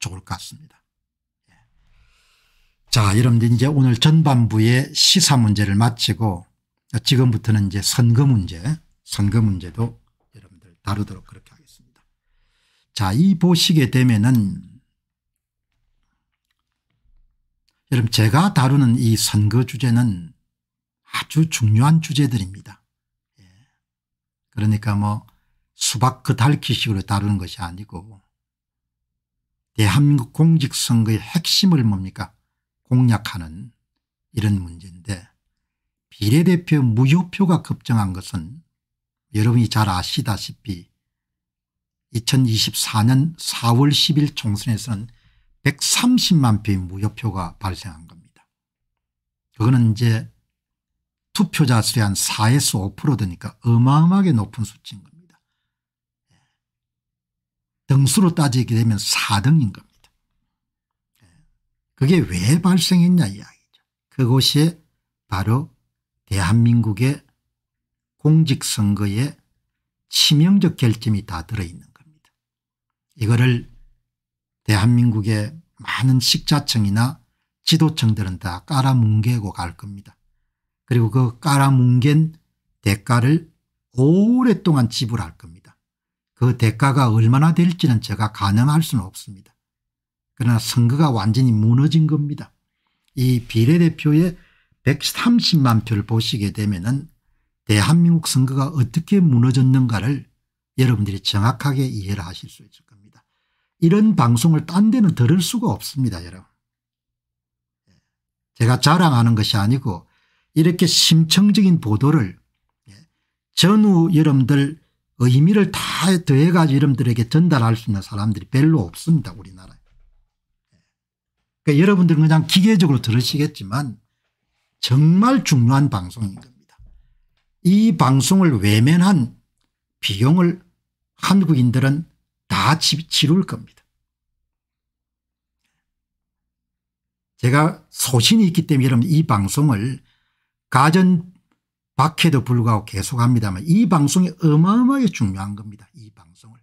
좋을 것 같습니다. 예. 자 여러분들 이제 오늘 전반부의 시사 문제를 마치고 지금부터는 이제 선거 문제 선거 문제도 여러분들 다루도록 그렇게 하겠습니다. 자이 보시게 되면은 여러분 제가 다루는 이 선거 주제는 아주 중요한 주제들입니다. 예. 그러니까 뭐 수박 그 달기식으로 다루는 것이 아니고 대한민국 예, 공직선거의 핵심을 뭡니까 공략하는 이런 문제인데 비례대표 무효표가 급증한 것은 여러분이 잘 아시다시피 2024년 4월 10일 총선에서는 130만 표의 무효표가 발생한 겁니다. 그거는 이제 투표자 수의 한 4에서 5% 되니까 어마어마하게 높은 수치인 거죠. 등수로 따지게 되면 4등인 겁니다. 그게 왜 발생했냐 이야기죠. 그것이 바로 대한민국의 공직선거에 치명적 결점이 다 들어있는 겁니다. 이거를 대한민국의 많은 식자청이나지도청들은다 깔아뭉개고 갈 겁니다. 그리고 그 깔아뭉갠 대가를 오랫동안 지불할 겁니다. 그 대가가 얼마나 될지는 제가 가능할 수는 없습니다. 그러나 선거가 완전히 무너진 겁니다. 이 비례대표의 130만 표를 보시게 되면 은 대한민국 선거가 어떻게 무너졌는가를 여러분들이 정확하게 이해를 하실 수 있을 겁니다. 이런 방송을 딴 데는 들을 수가 없습니다. 여러분. 예. 제가 자랑하는 것이 아니고 이렇게 심층적인 보도를 예, 전후 여러분들 의미를 다 더해가지고 여러분들에게 전달할 수 있는 사람들이 별로 없습니다. 우리나라에. 그러니까 여러분들은 그냥 기계적으로 들으시겠지만 정말 중요한 방송인 겁니다. 이 방송을 외면한 비용을 한국인들은 다 치룰 겁니다. 제가 소신이 있기 때문에 여러분 이 방송을 가전 박해도 불구하고 계속합니다만 이 방송이 어마어마하게 중요한 겁니다. 이 방송을.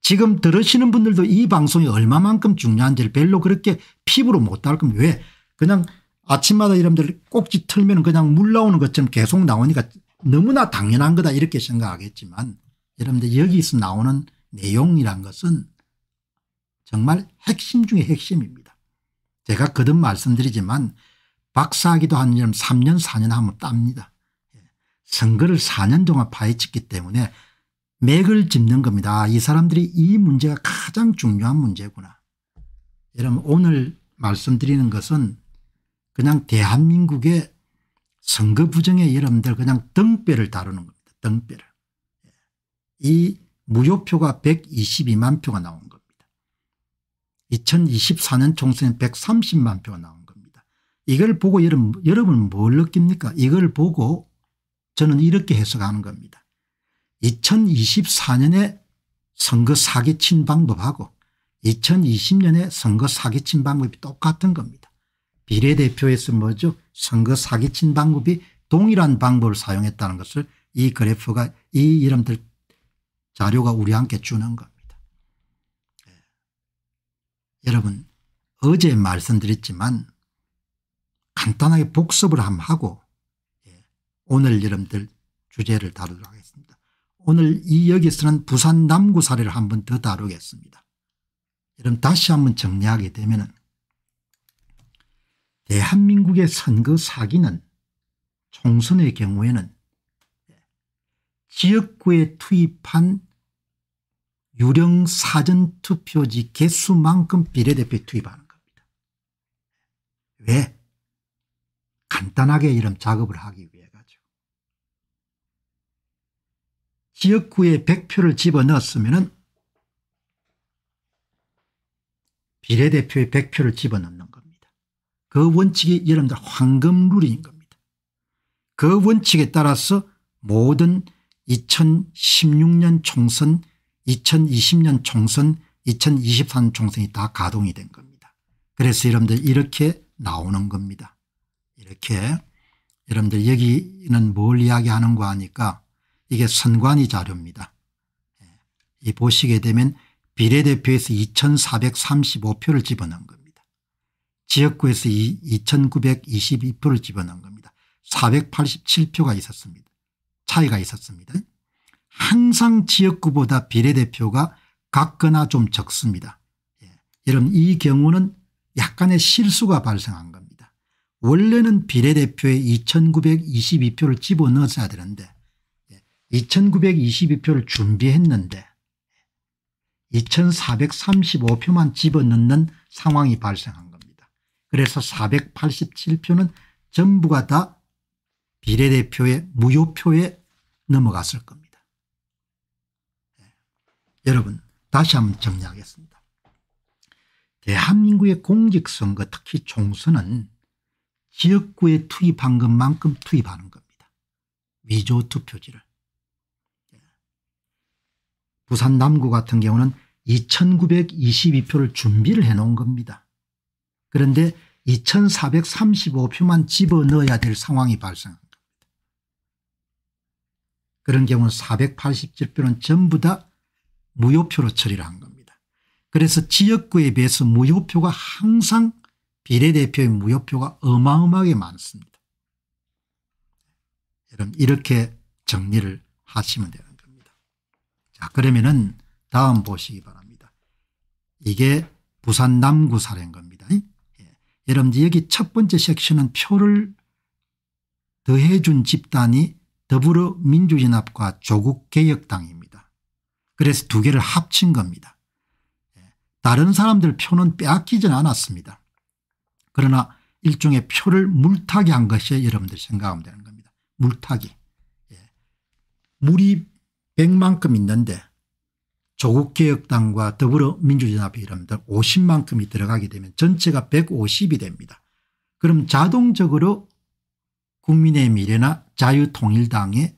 지금 들으시는 분들도 이 방송이 얼마만큼 중요한지를 별로 그렇게 피부로 못알 겁니다. 왜? 그냥 아침마다 여러분들 꼭지 틀면 그냥 물 나오는 것처럼 계속 나오니까 너무나 당연한 거다 이렇게 생각하겠지만 여러분들 여기서 나오는 내용이란 것은 정말 핵심 중에 핵심입니다. 제가 거듭 말씀드리지만 박사하기도 한 사람 3년 4년 하면 땁니다. 선거를 4년 동안 파헤쳤기 때문에 맥을 짚는 겁니다. 아, 이 사람들이 이 문제가 가장 중요한 문제구나. 여러분 오늘 말씀드리는 것은 그냥 대한민국의 선거 부정의 여러분들 그냥 등뼈를 다루는 겁니다. 등뼈를. 예. 이 무효표가 122만 표가 나온 겁니다. 2024년 총선에 130만 표가 나온 겁니다. 이걸 보고 여러분, 여러분 뭘 느낍니까? 이걸 보고 저는 이렇게 해석하는 겁니다. 2024년에 선거 사기친 방법하고 2020년에 선거 사기친 방법이 똑같은 겁니다. 비례대표에서 뭐죠 선거 사기친 방법이 동일한 방법을 사용했다는 것을 이 그래프가 이 이름들 자료가 우리 함께 주는 겁니다. 네. 여러분 어제 말씀드렸지만 간단하게 복습을 함 하고 오늘 여러분들 주제를 다루도록 하겠습니다. 오늘 이 여기서는 부산 남구 사례를 한 번 더 다루겠습니다. 여러분 다시 한 번 정리하게 되면 대한민국의 선거 사기는 총선의 경우에는 지역구에 투입한 유령 사전투표지 개수만큼 비례대표 에 투입하는 겁니다. 왜? 간단하게 이런 작업을 하기 위해. 지역구에 100표를 집어넣었으면 은 비례대표에 100표를 집어넣는 겁니다. 그 원칙이 여러분들 황금룰인 겁니다. 그 원칙에 따라서 모든 2016년 총선 2020년 총선 2023 총선이 다 가동이 된 겁니다. 그래서 여러분들 이렇게 나오는 겁니다. 이렇게 여러분들 여기는 뭘 이야기하는 거 하니까 이게 선관위 자료입니다. 예. 이 보시게 되면 비례대표에서 2435표를 집어넣은 겁니다. 지역구에서 2922표를 집어넣은 겁니다. 487표가 있었습니다. 차이가 있었습니다. 항상 지역구보다 비례대표가 같거나 좀 적습니다. 예. 여러분 이 경우는 약간의 실수가 발생한 겁니다. 원래는 비례대표에 2922표를 집어넣어야 되는데 2922표를 준비했는데 2435표만 집어넣는 상황이 발생한 겁니다. 그래서 487표는 전부가 다 비례대표의 무효표에 넘어갔을 겁니다. 네. 여러분 다시 한번 정리하겠습니다. 대한민국의 공직선거 특히 총선은 지역구에 투입한 것만큼 투입하는 겁니다. 위조 투표지를. 부산 남구 같은 경우는 2922표를 준비를 해놓은 겁니다. 그런데 2435표만 집어넣어야 될 상황이 발생한 겁니다. 그런 경우는 487표는 전부 다 무효표로 처리를 한 겁니다. 그래서 지역구에 비해서 무효표가 항상 비례대표의 무효표가 어마어마하게 많습니다. 여러분 이렇게 정리를 하시면 됩니다. 자, 그러면은 다음 보시기 바랍니다. 이게 부산 남구 사례인 겁니다. 예. 여러분 여기 첫 번째 섹션은 표를 더해준 집단이 더불어민주연합과 조국개혁당입니다. 그래서 두 개를 합친 겁니다. 예. 다른 사람들 표는 빼앗기진 않았습니다. 그러나 일종의 표를 물타기 한 것이 여러분들 생각하면 되는 겁니다. 물타기. 예. 물이 100만큼 있는데 조국개혁당과 더불어민주연합이 이름들 50만큼이 들어가게 되면 전체가 150이 됩니다. 그럼 자동적으로 국민의 미래나 자유통일당에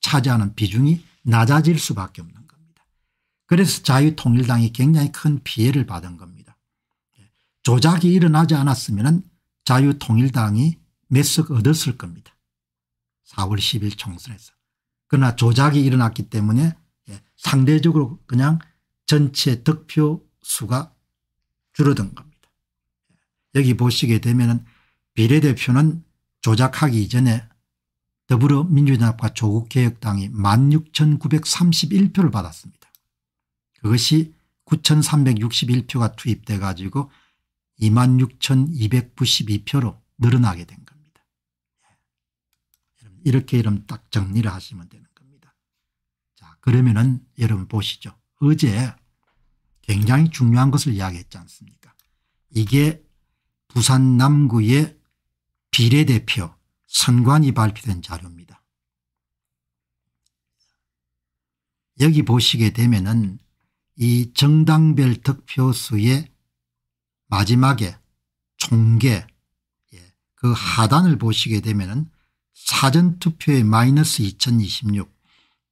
차지하는 비중이 낮아질 수밖에 없는 겁니다. 그래서 자유통일당이 굉장히 큰 피해를 받은 겁니다. 조작이 일어나지 않았으면 자유통일당이 몇 석 얻었을 겁니다. 4월 10일 총선에서. 그러나 조작이 일어났기 때문에 예, 상대적으로 그냥 전체 득표 수가 줄어든 겁니다. 예, 여기 보시게 되면 비례대표는 조작하기 전에 더불어민주당과 조국개혁당이 16,931표를 받았습니다. 그것이 9,361표가 투입돼 가지고 26,292표로 늘어나게 됩니다. 이렇게 이름 딱 정리를 하시면 되는 겁니다. 자, 그러면은 여러분 보시죠. 어제 굉장히 중요한 것을 이야기했지 않습니까? 이게 부산 남구의 비례대표 선관이 발표된 자료입니다. 여기 보시게 되면은 이 정당별 득표수의 마지막에 총계 예, 그 하단을 보시게 되면은 사전투표에 마이너스 2026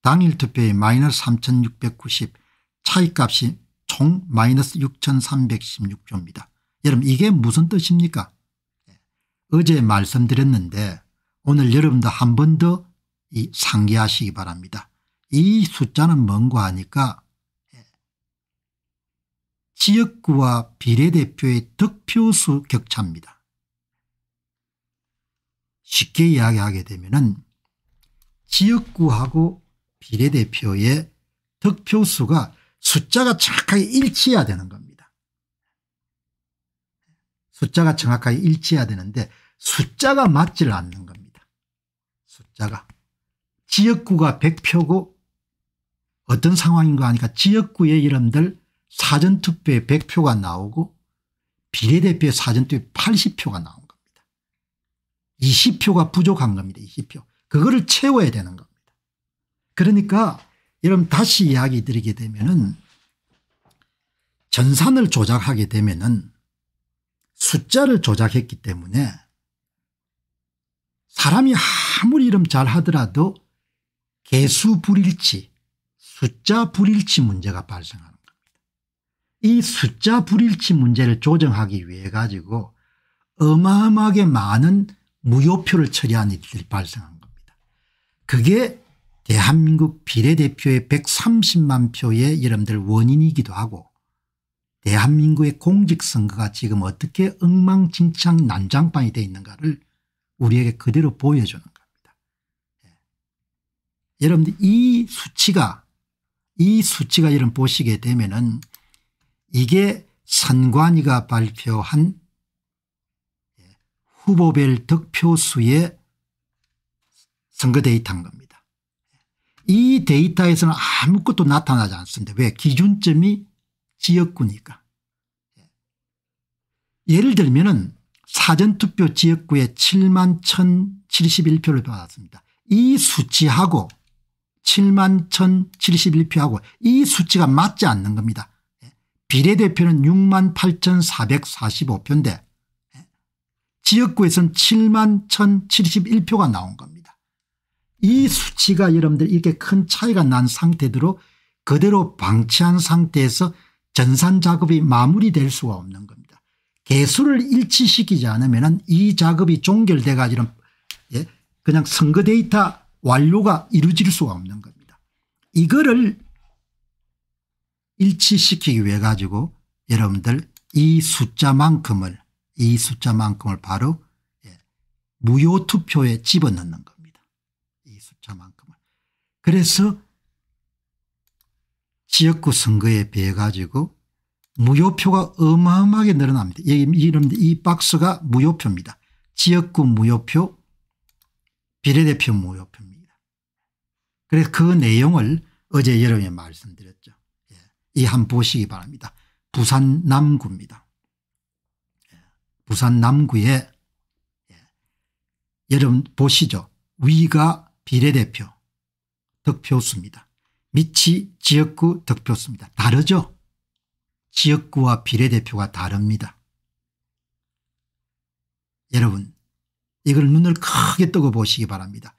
당일 투표에 마이너스 3690 차이값이 총 마이너스 6316조입니다. 여러분 이게 무슨 뜻입니까 예, 어제 말씀드렸는데 오늘 여러분도 한 번 더 상기하시기 바랍니다. 이 숫자는 뭔가 하니까 예, 지역구와 비례대표의 득표수 격차입니다. 쉽게 이야기하게 되면은 지역구하고 비례대표의 득표수가 숫자가 정확하게 일치해야 되는 겁니다. 숫자가 정확하게 일치해야 되는데 숫자가 맞질 않는 겁니다. 숫자가. 지역구가 100표고 어떤 상황인가 하니까 지역구의 이름들 사전투표에 100표가 나오고 비례대표에 사전투표에 80표가 나오고 20표가 부족한 겁니다. 20표. 그거를 채워야 되는 겁니다. 그러니까 여러분 다시 이야기 드리게 되면은 전산을 조작하게 되면은 숫자를 조작했기 때문에 사람이 아무리 이름 잘 하더라도 개수 불일치 숫자 불일치 문제가 발생하는 겁니다. 이 숫자 불일치 문제를 조정하기 위해 가지고 어마어마하게 많은 무효표를 처리한 일들이 발생한 겁니다. 그게 대한민국 비례대표의 130만 표의 여러분들 원인이기도 하고 대한민국의 공직선거가 지금 어떻게 엉망진창 난장판이 되어 있는가를 우리에게 그대로 보여주는 겁니다. 예. 여러분들 이 수치가 이 수치가 여러분 보시게 되면은 이게 선관위가 발표한 후보별 득표수의 선거 데이터인 겁니다. 이 데이터에서는 아무것도 나타나지 않습니다. 왜 기준점이 지역구니까. 예를 들면 사전투표 지역구에 7만 1071표를 받았습니다. 이 수치하고 7만 1071표하고 이 수치가 맞지 않는 겁니다. 비례대표는 6만 8445표인데 지역구에서는 7만 1071표가 나온 겁니다. 이 수치가 여러분들 이렇게 큰 차이가 난 상태대로 그대로 방치한 상태에서 전산 작업이 마무리될 수가 없는 겁니다. 개수를 일치시키지 않으면 이 작업이 종결돼 가지고 예? 그냥 선거 데이터 완료가 이루어질 수가 없는 겁니다. 이거를 일치시키기 위해 가지고 여러분들 이 숫자만큼을 이 숫자만큼을 바로 예, 무효 투표에 집어넣는 겁니다. 이 숫자만큼을. 그래서 지역구 선거에 비해 가지고 무효표가 어마어마하게 늘어납니다. 여러분들 이 박스가 무효표입니다. 지역구 무효표 비례대표 무효표입니다. 그래서 그 내용을 어제 여러분이 말씀드렸죠. 예. 이한 보시기 바랍니다. 부산 남구입니다. 부산 남구에 예. 여러분 보시죠. 위가 비례대표 득표수입니다. 밑이 지역구 득표수입니다. 다르죠? 지역구와 비례대표가 다릅니다. 여러분 이걸 눈을 크게 뜨고 보시기 바랍니다.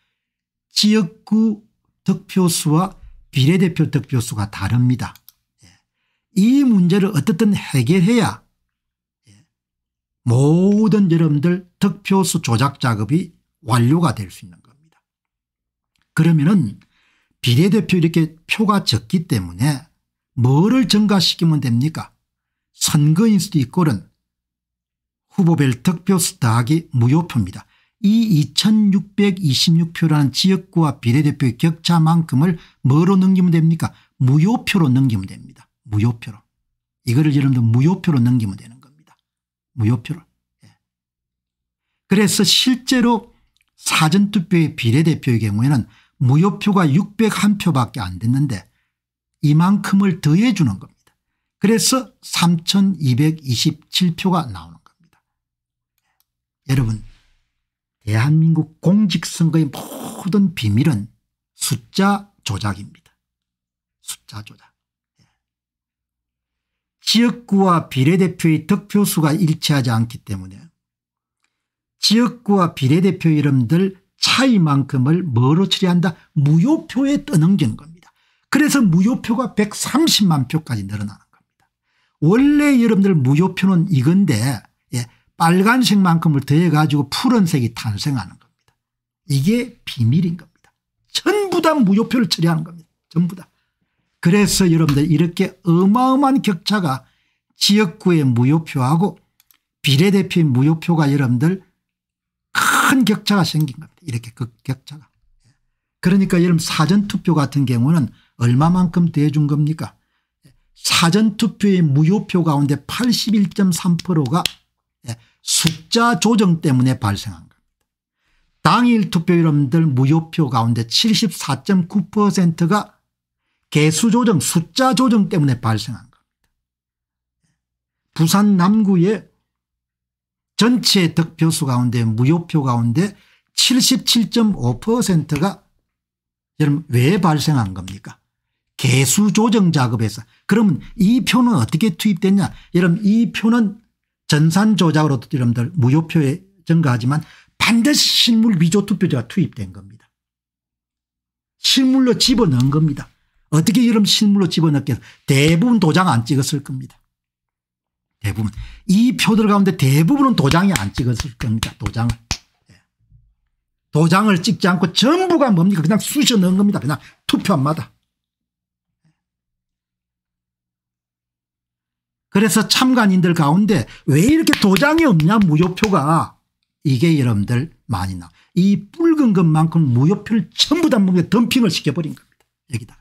지역구 득표수와 비례대표 득표수가 다릅니다. 예. 이 문제를 어떻든 해결해야 모든 여러분들 득표수 조작 작업이 완료가 될 수 있는 겁니다. 그러면은 비례대표 이렇게 표가 적기 때문에 뭐를 증가시키면 됩니까 선거인수 이꼴은 후보별 득표수 더하기 무효표입니다. 이 2626표라는 지역구와 비례대표의 격차만큼을 뭐로 넘기면 됩니까 무효표로 넘기면 됩니다. 무효표로. 이거를 여러분들 무효표로 넘기면 되는 무효표를. 예. 그래서 실제로 사전투표의 비례대표의 경우에는 무효표가 601표밖에 안 됐는데 이만큼을 더해 주는 겁니다. 그래서 3227표가 나오는 겁니다. 예. 여러분 대한민국 공직선거의 모든 비밀은 숫자 조작입니다. 숫자 조작. 지역구와 비례대표의 득표수가 일치하지 않기 때문에 지역구와 비례대표 이름들 차이만큼을 뭐로 처리한다? 무효표에 떠넘기는 겁니다. 그래서 무효표가 130만 표까지 늘어나는 겁니다. 원래 여러분들 무효표는 이건데 예, 빨간색만큼을 더해가지고 푸른색이 탄생하는 겁니다. 이게 비밀인 겁니다. 전부 다 무효표를 처리하는 겁니다. 전부 다. 그래서 여러분들 이렇게 어마어마한 격차가 지역구의 무효표하고 비례대표의 무효표가 여러분들 큰 격차가 생긴 겁니다. 이렇게 그 격차가. 그러니까 여러분 사전투표 같은 경우는 얼마만큼 대준 겁니까 사전투표의 무효표 가운데 81.3%가 숫자 조정 때문에 발생한 겁니다. 당일 투표 여러분들 무효표 가운데 74.9%가 개수 조정 숫자 조정 때문에 발생한 겁니다. 부산 남구의 전체 득표수 가운데 무효표 가운데 77.5%가 여러분 왜 발생한 겁니까? 개수 조정 작업에서 그러면 이 표는 어떻게 투입됐냐 여러분 이 표는 전산 조작으로 여러분들 무효표에 증가하지만 반드시 실물 위조 투표자가 투입된 겁니다. 실물로 집어넣은 겁니다. 어떻게 이런 실물로 집어넣겠어 대부분 도장 안 찍었을 겁니다. 대부분. 이 표들 가운데 대부분은 도장이 안 찍었을 겁니다. 도장을. 예. 도장을 찍지 않고 전부가 뭡니까 그냥 쑤셔 넣은 겁니다. 그냥 투표마다. 그래서 참관인들 가운데 왜 이렇게 도장이 없냐 무효표가 이게 여러분들 많이 나. 이 붉은 것만큼 무효표를 전부 다 덤핑을 시켜버린 겁니다. 여기다.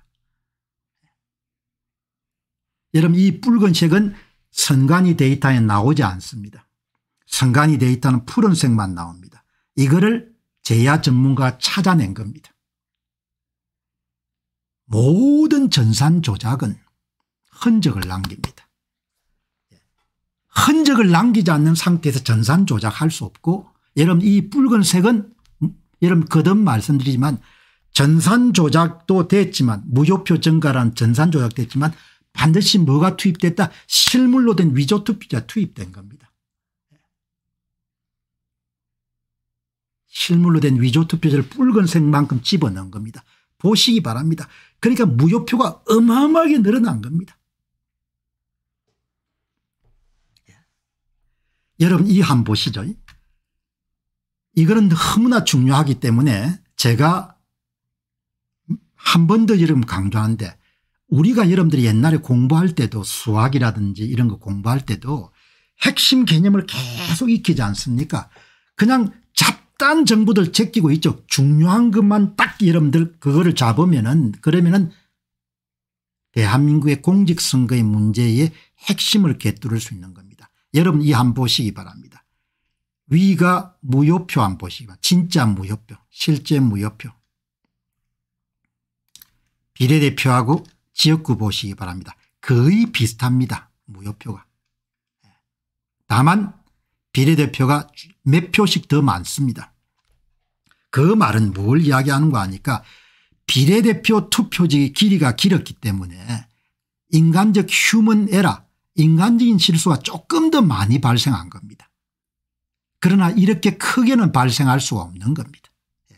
여러분 이 붉은 색은 선관위 데이터에 나오지 않습니다. 선관위 데이터는 푸른색만 나옵니다. 이거를 제야 전문가 찾아낸 겁니다. 모든 전산 조작은 흔적을 남깁니다. 흔적을 남기지 않는 상태에서 전산 조작할 수 없고 여러분 이 붉은색은 여러분 거듭 말씀드리지만 전산 조작도 됐지만 무효표 증가란 전산 조작됐지만 반드시 뭐가 투입됐다? 실물로 된 위조 투표자 투입된 겁니다. 실물로 된 위조 투표자를 붉은색만큼 집어넣은 겁니다. 보시기 바랍니다. 그러니까 무효표가 어마어마하게 늘어난 겁니다. 여러분 이 한 보시죠. 이거는 너무나 중요하기 때문에 제가 한 번 더 여러분 강조하는데 우리가 여러분들이 옛날에 공부할 때도 수학이라든지 이런 거 공부할 때도 핵심 개념을 계속 익히지 않습니까 그냥 잡단 정보들 제끼고 있죠. 중요한 것만 딱 여러분들 그거를 잡으면은 그러면은 대한민국의 공직선거의 문제의 핵심을 곁들을수 있는 겁니다. 여러분 이한 보시기 바랍니다. 위가 무효표 한 보시기 바랍니다. 진짜 무효표 실제 무효표 비례대표하고 지역구 보시기 바랍니다. 거의 비슷합니다. 무효표가. 뭐 예. 다만 비례대표가 몇 표씩 더 많습니다. 그 말은 뭘 이야기하는 거 아니까 비례대표 투표지 길이가 길었기 때문에 인간적 휴먼 에라 인간적인 실수가 조금 더 많이 발생한 겁니다. 그러나 이렇게 크게는 발생할 수가 없는 겁니다. 예.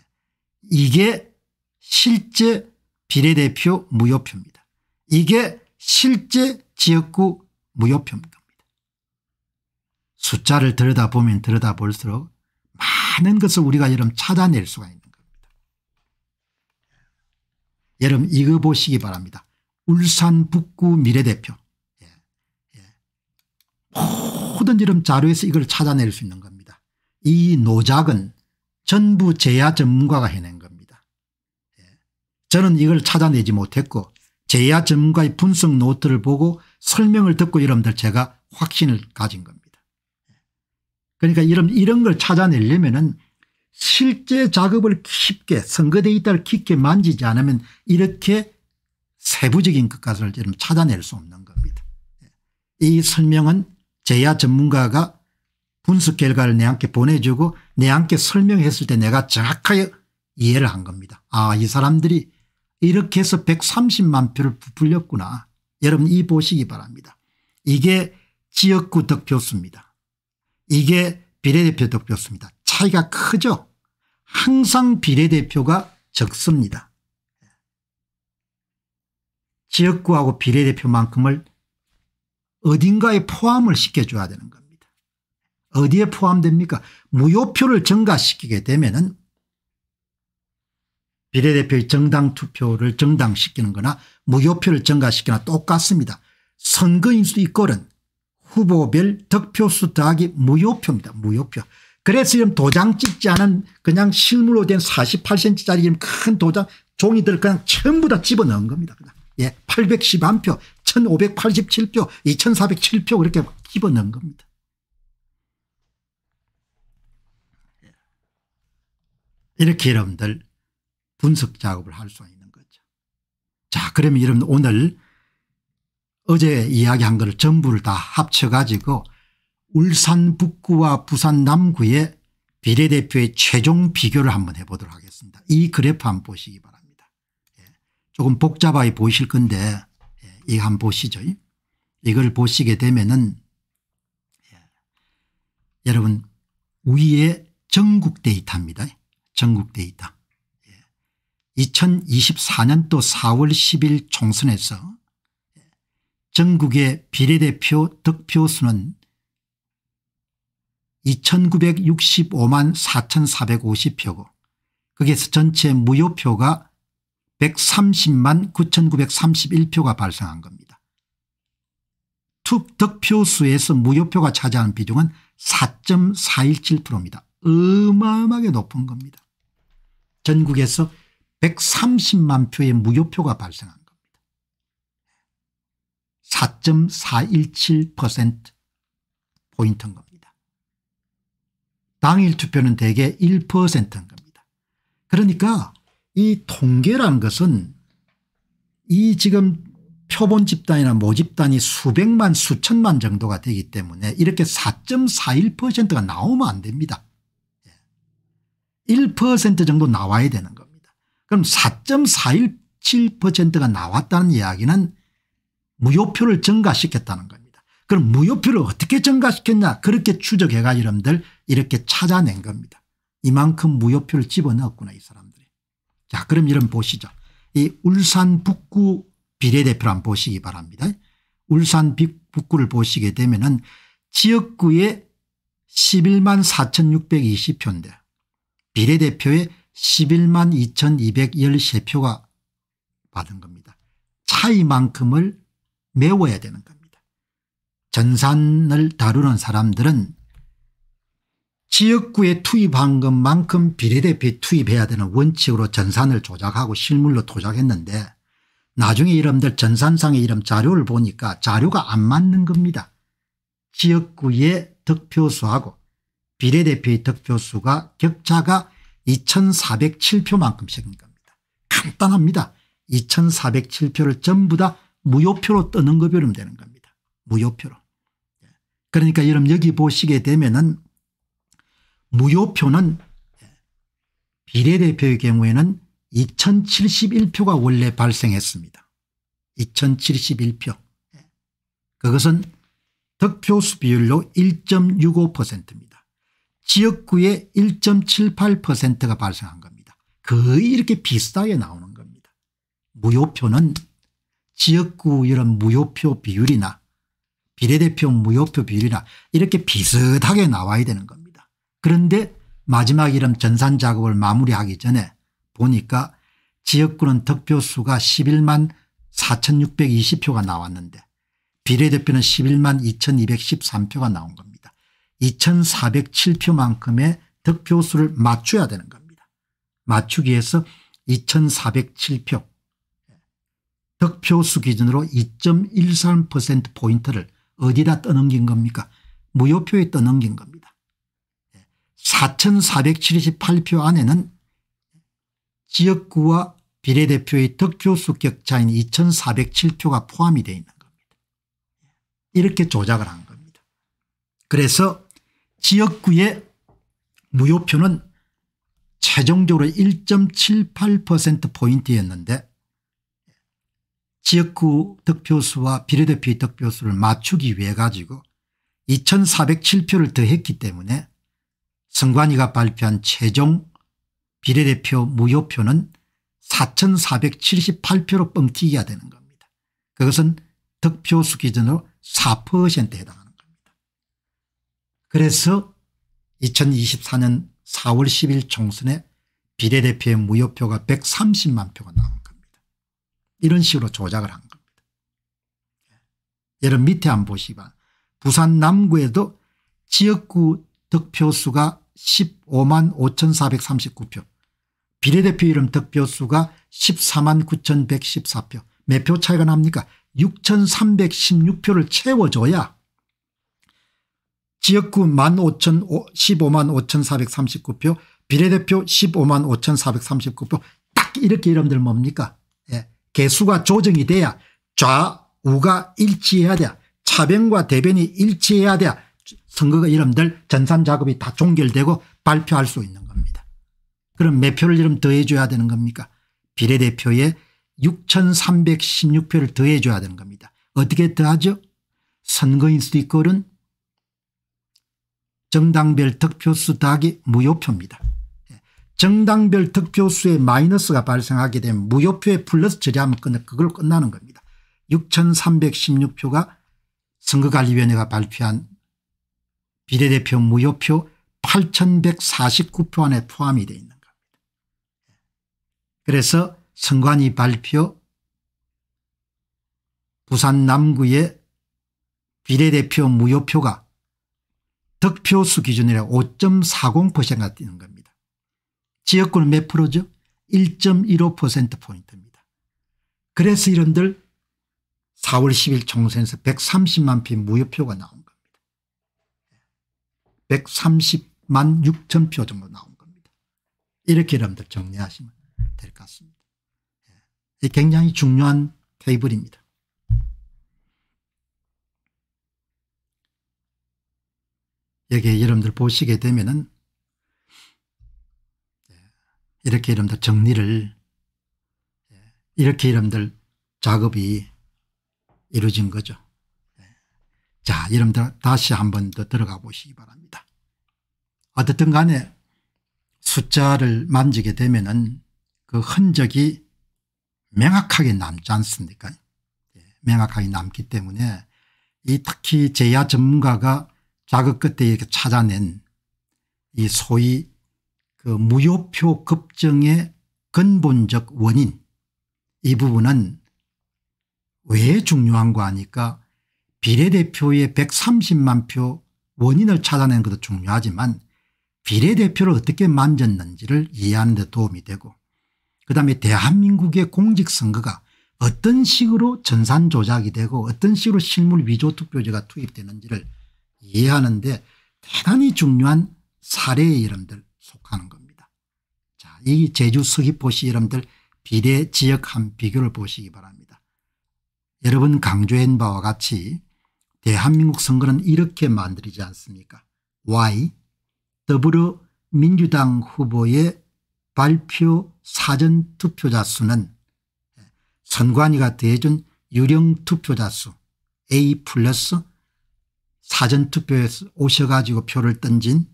이게 실제 비례대표 무효표입니다. 이게 실제 지역구 무효표입니다. 숫자를 들여다보면 들여다볼수록 많은 것을 우리가 여름 찾아낼 수가 있는 겁니다. 여름 이거 보시기 바랍니다. 울산 북구 미래대표 예. 예. 모든 여름 자료에서 이걸 찾아낼 수 있는 겁니다. 이 노작은 전부 제야 전문가가 해낸 겁니다. 예. 저는 이걸 찾아내지 못했고 제야 전문가의 분석 노트를 보고 설명을 듣고 여러분들 제가 확신을 가진 겁니다. 그러니까 이런, 이런 걸 찾아내려면은 실제 작업을 깊게 선거 데이터를 깊게 만지지 않으면 이렇게 세부적인 것까지를 지 찾아낼 수 없는 겁니다. 이 설명은 제야 전문가가 분석 결과를 내한테 보내주고 내한테 설명했을 때 내가 정확하게 이해를 한 겁니다. 아이 사람들이 이렇게 해서 130만 표를 부풀렸구나. 여러분 이 보시기 바랍니다. 이게 지역구 득표수입니다. 이게 비례대표 득표수입니다. 차이가 크죠. 항상 비례대표가 적습니다. 지역구하고 비례대표만큼을 어딘가에 포함을 시켜줘야 되는 겁니다. 어디에 포함됩니까 무효표를 증가시키게 되면 은 비례대표의 정당 투표를 정당시키는 거나 무효표를 증가시키나 똑같습니다. 선거 인수 이꼴은 후보별 득표수 더하기 무효표입니다. 무효표. 그래서 지금 도장 찍지 않은 그냥 실물로 된 48cm짜리 큰 도장 종이들 그냥 전부 다 집어넣은 겁니다. 예, 811표 1587표 2407표 그렇게 집어넣은 겁니다. 예. 이렇게 여러분들 분석 작업을 할 수가 있는 거죠. 자 그러면 여러분 오늘 어제 이야기한 것 전부를 다 합쳐가지고 울산 북구와 부산 남구의 비례대표의 최종 비교를 한번 해보도록 하겠습니다. 이 그래프 한번 보시기 바랍니다. 예, 조금 복잡하게 보이실 건데 예, 이거 한번 보시죠. 이걸 보시게 되면은 예, 여러분 위에 전국 데이터입니다. 전국 데이터. 2024년도 4월 10일 총선에서 전국의 비례대표 득표수는 2965만 4450표고 거기에서 전체 무효표가 130만 9931표가 발생한 겁니다. 투 득표수에서 무효표가 차지하는 비중은 4.417%입니다. 어마어마하게 높은 겁니다. 전국에서 130만 표의 무효표가 발생한 겁니다. 4.417%포인트인 겁니다. 당일 투표는 대개 1%인 겁니다. 그러니까 이통계라는 것은 이 지금 표본 집단이나 모집단이 수백만 수천만 정도가 되기 때문에 이렇게 4.41%가 나오면 안 됩니다. 1% 예. 정도 나와야 되는 겁니다. 그럼 4.417%가 나왔다는 이야기는 무효표를 증가시켰다는 겁니다. 그럼 무효표를 어떻게 증가시켰냐 그렇게 추적해가 여러분들 이렇게 찾아낸 겁니다. 이만큼 무효표를 집어넣었구나 이 사람들이. 자 그럼 여러분 보시죠. 이 울산 북구 비례대표를 한번 보시기 바랍니다. 울산 북구를 보시게 되면 은 지역구에 11만 4620표인데 비례대표에 11만 2213표가 받은 겁니다. 차이만큼을 메워야 되는 겁니다. 전산을 다루는 사람들은 지역구에 투입한 것만큼 비례대표에 투입해야 되는 원칙으로 전산을 조작하고 실물로 조작했는데 나중에 이름들 전산상의 이름 자료를 보니까 자료가 안 맞는 겁니다. 지역구의 득표수하고 비례대표의 득표수가 격차가 2407표만큼 생긴 겁니다. 간단합니다. 2407표를 전부 다 무효표로 뜨는 거 별면 되는 겁니다. 무효표로. 예. 그러니까 여러분 여기 보시게 되면은 무효표는 예. 비례대표의 경우에는 2071표가 원래 발생했습니다. 2071표. 예. 그것은 득표수 비율로 1.65%입니다. 지역구의 1.78%가 발생한 겁니다. 거의 이렇게 비슷하게 나오는 겁니다. 무효표는 지역구 이런 무효표 비율이나 비례대표 무효표 비율이나 이렇게 비슷하게 나와야 되는 겁니다. 그런데 마지막 이름 전산 작업을 마무리하기 전에 보니까 지역구는 득표수가 11만 4620표가 나왔는데 비례대표는 11만 2213표가 나온 겁니다. 2407표만큼의 득표수를 맞춰야 되는 겁니다. 맞추기 위해서 2407표 득표수 기준으로 2.13%포인트를 어디다 떠넘긴 겁니까 무효표에 떠넘긴 겁니다. 4478표 안에는 지역구와 비례대표의 득표수 격차인 2407표가 포함이 되어 있는 겁니다. 이렇게 조작을 한 겁니다. 그래서 지역구의 무효표는 최종적으로 1.78%포인트였는데 지역구 득표수와 비례대표의 득표수를 맞추기 위해 가지고 2407표를 더했기 때문에 선관위가 발표한 최종 비례대표 무효표는 4478표로 뻥튀기가 되는 겁니다. 그것은 득표수 기준으로 4%에 해당합니다. 그래서 2024년 4월 10일 총선에 비례대표의 무효표가 130만 표가 나온 겁니다. 이런 식으로 조작을 한 겁니다. 예. 여러분 밑에 안 보시면 부산 남구에도 지역구 득표수가 15만 5439표 비례대표 이름 득표수가 14만 9114표 몇 표 차이가 납니까 6316표를 채워줘야 지역구 15,000 15만 5,439표 비례대표 15만 5,439표 딱 이렇게 이름들 뭡니까 예. 개수가 조정이 돼야 좌우가 일치해야 돼 차변과 대변이 일치해야 돼 선거가 이름들 전산작업이 다 종결되고 발표할 수 있는 겁니다. 그럼 몇 표를 이름 더해줘야 되는 겁니까 비례대표에 6,316표를 더해줘야 되는 겁니다. 어떻게 더하죠? 선거인수 이꼴은 정당별 득표수 더하기 무효표입니다. 정당별 득표수에 마이너스가 발생하게 되면 무효표에 플러스 처리하면 그걸 끝나는 겁니다. 6316표가 선거관리위원회가 발표한 비례대표 무효표 8149표 안에 포함이 되어 있는 겁니다. 그래서 선관위 발표 부산 남구의 비례대표 무효표가 득표수 기준이라 5.40%가 뛰는 겁니다. 지역구는 몇 프로죠? 1.15%포인트입니다. 그래서 이런들 4월 10일 총선에서 130만 표 무효표가 나온 겁니다. 130만 6천 표 정도 나온 겁니다. 이렇게 여러분들 정리하시면 될 것 같습니다. 예, 굉장히 중요한 테이블입니다. 여기 여러분들 보시게 되면은 예, 이렇게 여러분들 정리를 예, 이렇게 여러분들 작업이 이루어진 거죠. 예. 자 여러분들 다시 한 번 더 들어가 보시기 바랍니다. 어쨌든 간에 숫자를 만지게 되면은 그 흔적이 명확하게 남지 않습니까 명확하게 남기 때문에 이 특히 제야 전문가가 자극 끝에 이렇게 찾아낸 이 소위 그 무효표 급증의 근본적 원인 이 부분은 왜 중요한가 하니까 비례대표의 130만 표 원인을 찾아낸 것도 중요하지만 비례대표를 어떻게 만졌는지를 이해하는 데 도움이 되고 그다음에 대한민국의 공직선거가 어떤 식으로 전산 조작이 되고 어떤 식으로 실물 위조 투표제가 투입되는지를 이해하는데 대단히 중요한 사례의 이름들 속하는 겁니다. 자, 이 제주 서귀포시 이름들 비례 지역 한 비교를 보시기 바랍니다. 여러분 강조한 바와 같이 대한민국 선거는 이렇게 만들지 않습니까 Y 더불어민주당 후보의 발표 사전 투표자 수는 선관위가 대해준 유령 투표자 수 A 플러스 사전투표에 서 오셔가지고 표를 던진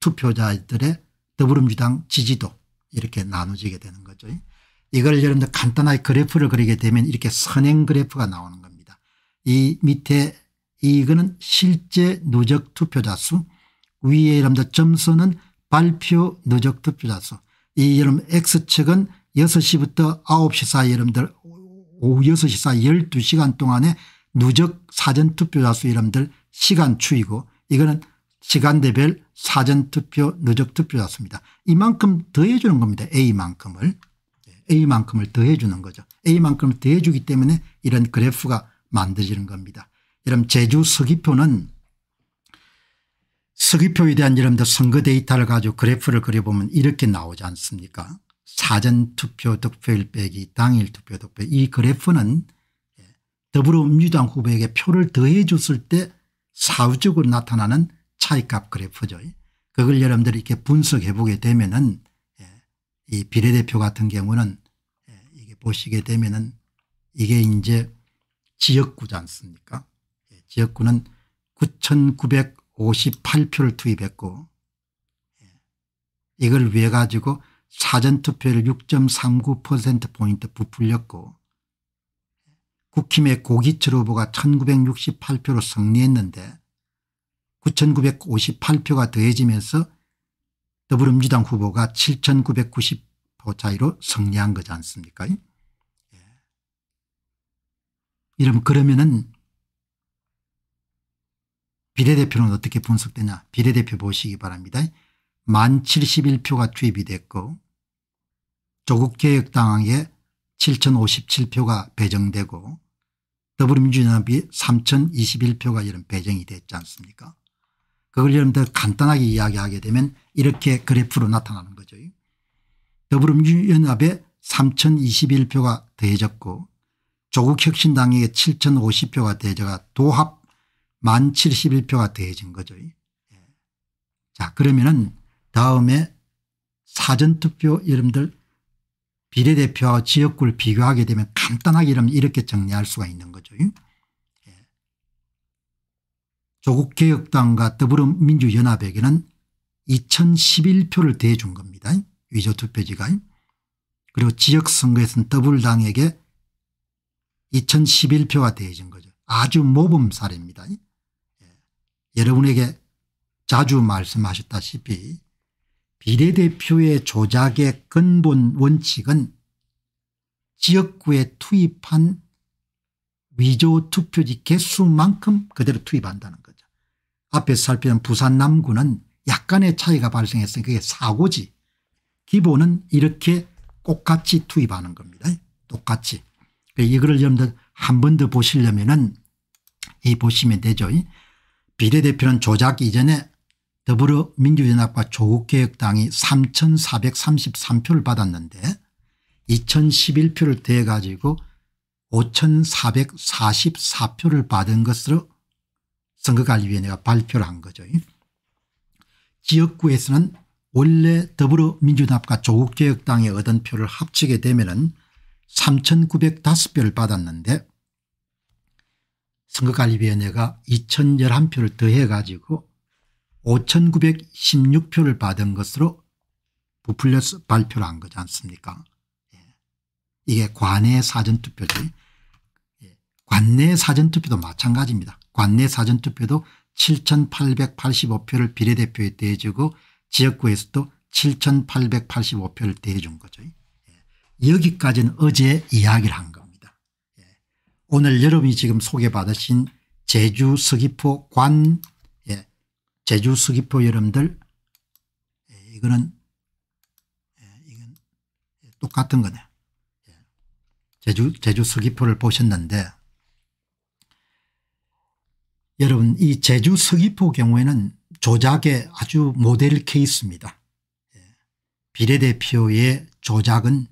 투표자들의 더불어민주당 지지도 이렇게 나눠지게 되는 거죠. 이걸 여러분들 간단하게 그래프를 그리게 되면 이렇게 선행 그래프가 나오는 겁니다. 이 밑에 이거는 실제 누적 투표자 수 위에 여러분들 점수는 발표 누적 투표자 수이 여러분 X측은 6시부터 9시 사이 여러분들 오후 6시 사이 12시간 동안에 누적 사전투표자 수 여러분들 시간추이고 이거는 시간대별 사전투표 누적투표였습니다. 이만큼 더해 주는 겁니다. A만큼을. 네, A만큼을 더해 주는 거죠. A만큼을 더해 주기 때문에 이런 그래프가 만들어지는 겁니다. 여러분 제주 서귀표는 서귀표에 대한 여러분들 선거 데이터를 가지고 그래프를 그려보면 이렇게 나오지 않습니까 사전투표 득표율 빼기 당일 투표 득표 이 그래프는 예, 더불어민주당 후보에게 표를 더해 줬을 때 사후적으로 나타나는 차이값 그래프죠. 그걸 여러분들이 이렇게 분석해 보게 되면은 예, 이 비례대표 같은 경우는 예, 이게 보시게 되면은 이게 이제 지역구지 않습니까? 예, 지역구는 9,958표를 투입했고 이걸 위해 가지고 사전투표를 6.39%포인트 부풀렸고 국힘의 고기철 후보가 1968표로 승리했는데 9958표가 더해지면서 더불어민주당 후보가 7990표 차이로 승리한 거지 않습니까 예. 이러면 그러면은 비례대표는 어떻게 분석되냐 비례대표 보시기 바랍니다. 만 71표가 투입이 됐고 조국개혁당에 7057표가 배정되고 더불어민주연합이 3021표가 이런 배정이 됐지 않습니까 그걸 여러분들 간단하게 이야기하게 되면 이렇게 그래프로 나타나는 거죠. 더불어민주연합에 3021표가 더해졌고 조국혁신당에게 7050표가 더해져가 도합 1071표가 더해진 거죠. 예. 자 그러면은 다음에 사전투표 여러분들 비례대표와 지역구를 비교하게 되면 간단하게 이러면 이렇게 정리할 수가 있는 거죠. 예. 조국개혁당과 더불어민주연합에게는 2011표를 대준 겁니다. 위조투표지가. 그리고 지역선거에서는 더불당에게 2011표가 대해진 거죠. 아주 모범사례입니다. 예. 여러분에게 자주 말씀하셨다시피 비례대표의 조작의 근본 원칙은 지역구에 투입한 위조 투표지 개수만큼 그대로 투입한다는 거죠. 앞에서 살펴본 부산 남구는 약간의 차이가 발생했으니 그게 사고지 기본은 이렇게 똑같이 투입하는 겁니다. 똑같이. 그 이거를 여러분들 한 번 더 보시려면 은이 보시면 되죠. 비례대표는 조작 이전에 더불어민주연합과 조국개혁당이 3433표를 받았는데 2011표를 더해 가지고 5444표를 받은 것으로 선거관리위원회가 발표를 한 거죠. 지역구에서는 원래 더불어민주연합과 조국개혁당이 얻은 표를 합치게 되면 3905표를 받았는데 선거관리위원회가 2011표를 더해 가지고 5,916표를 받은 것으로 부풀려서 발표를 한 거지 않습니까? 예. 이게 관내 사전투표지. 예. 관내 사전투표도 마찬가지입니다. 관내 사전투표도 7,885표를 비례대표에 대해주고 지역구에서도 7,885표를 대해준 거죠. 예. 여기까지는 어제 이야기를 한 겁니다. 예. 오늘 여러분이 지금 소개받으신 제주 서귀포 관 제주 서귀포 여러분들 예, 이거는 예, 이건 똑같은 거네. 예, 제주 제주 서귀포를 보셨는데 여러분 이 제주 서귀포 경우에는 조작의 아주 모델 케이스입니다. 비례대표의 조작은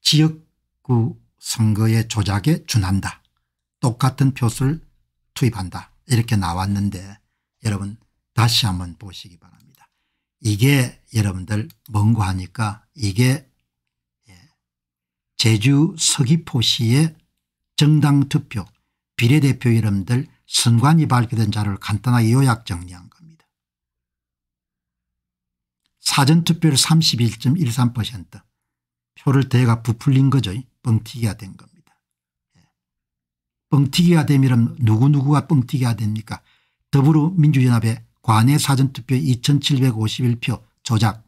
지역구 선거의 조작에 준한다. 똑같은 표수를 투입한다. 이렇게 나왔는데 여러분 다시 한번 보시기 바랍니다. 이게 여러분들 먼고 하니까 이게 예, 제주 서귀포시의 정당 투표 비례대표 여러분들 선관위 발표된 자료를 간단하게 요약 정리한 겁니다. 사전투표율 31.13% 표를 대가 부풀린 거죠. 뻥튀기가 된 겁니다. 예. 뻥튀기가 되면 누구누구가 뻥튀기가 됩니까 더불어민주연합의 관해 사전투표 2751표 조작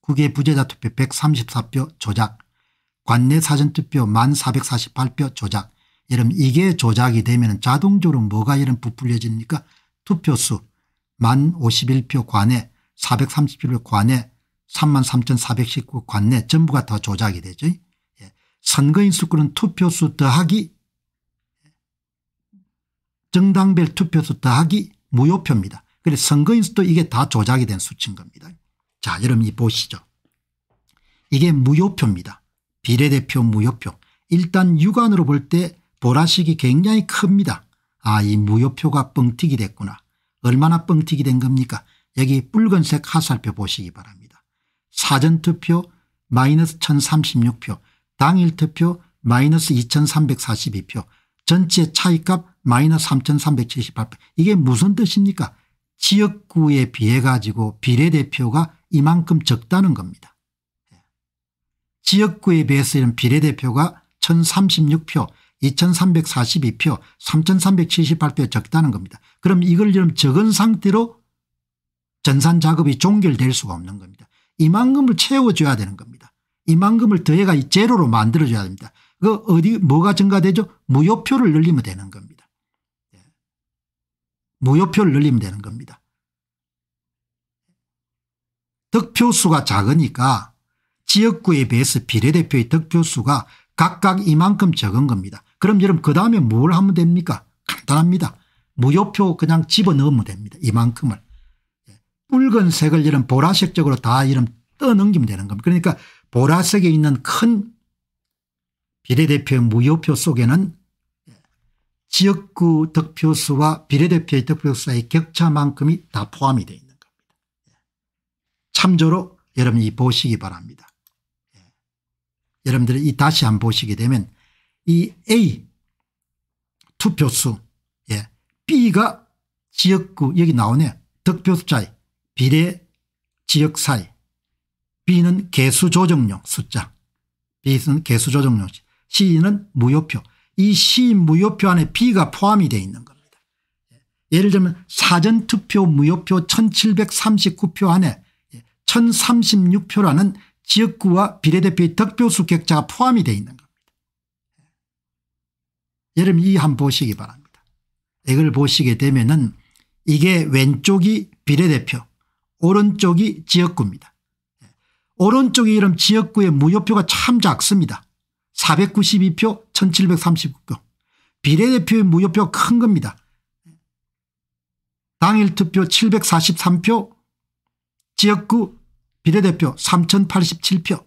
국외 부재자 투표 134표 조작 관내 사전투표 1448표 조작 여러분 이게 조작이 되면 자동적으로 뭐가 이런 부풀려집니까 투표수 1051표 관내 431표 관내 33,419 관내 전부가 다 조작이 되죠. 예. 선거인 수구는 투표수 더하기 정당별 투표수 더하기 무효표입니다. 그래서 선거인수도 이게 다 조작이 된 수치인 겁니다. 자 여러분 이 보시죠. 이게 무효표입니다. 비례대표 무효표. 일단 육안으로 볼 때보라식이 굉장히 큽니다. 아이 무효표가 뻥튀기 됐구나. 얼마나 뻥튀기 된 겁니까 여기 붉은색 하살표 보시기 바랍니다. 사전투표 마이너스 1036표 당일투표 마이너스 2342표 전체 차이값 마이너스 3,378표. 이게 무슨 뜻입니까? 지역구에 비해 가지고 비례대표가 이만큼 적다는 겁니다. 예. 지역구에 비해서 이런 비례대표가 1036표 2342표 3378표 적다는 겁니다. 그럼 이걸 좀 적은 상태로 전산 작업이 종결될 수가 없는 겁니다. 이만큼을 채워줘야 되는 겁니다. 이만큼을 더해가 제로로 만들어줘야 됩니다. 그 어디 뭐가 증가되죠? 무효표를 늘리면 되는 겁니다. 무효표를 늘리면 되는 겁니다. 득표수가 작으니까 지역구에 비해서 비례대표의 득표수가 각각 이만큼 적은 겁니다. 그럼 여러분 그 다음에 뭘 하면 됩니까? 간단합니다. 무효표 그냥 집어넣으면 됩니다. 이만큼을. 예. 붉은색을 이런 보라색적으로 다 이런 떠넘기면 되는 겁니다. 그러니까 보라색에 있는 큰 비례대표의 무효표 속에는 지역구 득표수와 비례대표의 득표수의 격차만큼이 다 포함이 되어 있는 겁니다. 예. 참조로 여러분이 보시기 바랍니다. 예. 여러분들이 이 다시 한 보시게 되면 이 A 투표수 예. B가 지역구 여기 나오네 득표수 차이 비례 지역 사이 B는 개수 조정용 숫자 B는 개수 조정용 C는 무효표 이시 무효표 안에 B가 포함이 되어 있는 겁니다. 예. 예를 들면 사전투표 무효표 1739표 안에 1036표라는 예. 지역구와 비례대표의 득표수 격차가 포함이 되어 있는 겁니다. 예. 여러분 이한 보시기 바랍니다. 이걸 보시게 되면 은 이게 왼쪽이 비례대표 오른쪽이 지역구입니다. 오른쪽이 이런 지역구의 무효표가 참 작습니다. 492표 1739표. 비례대표의 무효표 큰 겁니다. 당일 투표 743표 지역구 비례대표 3087표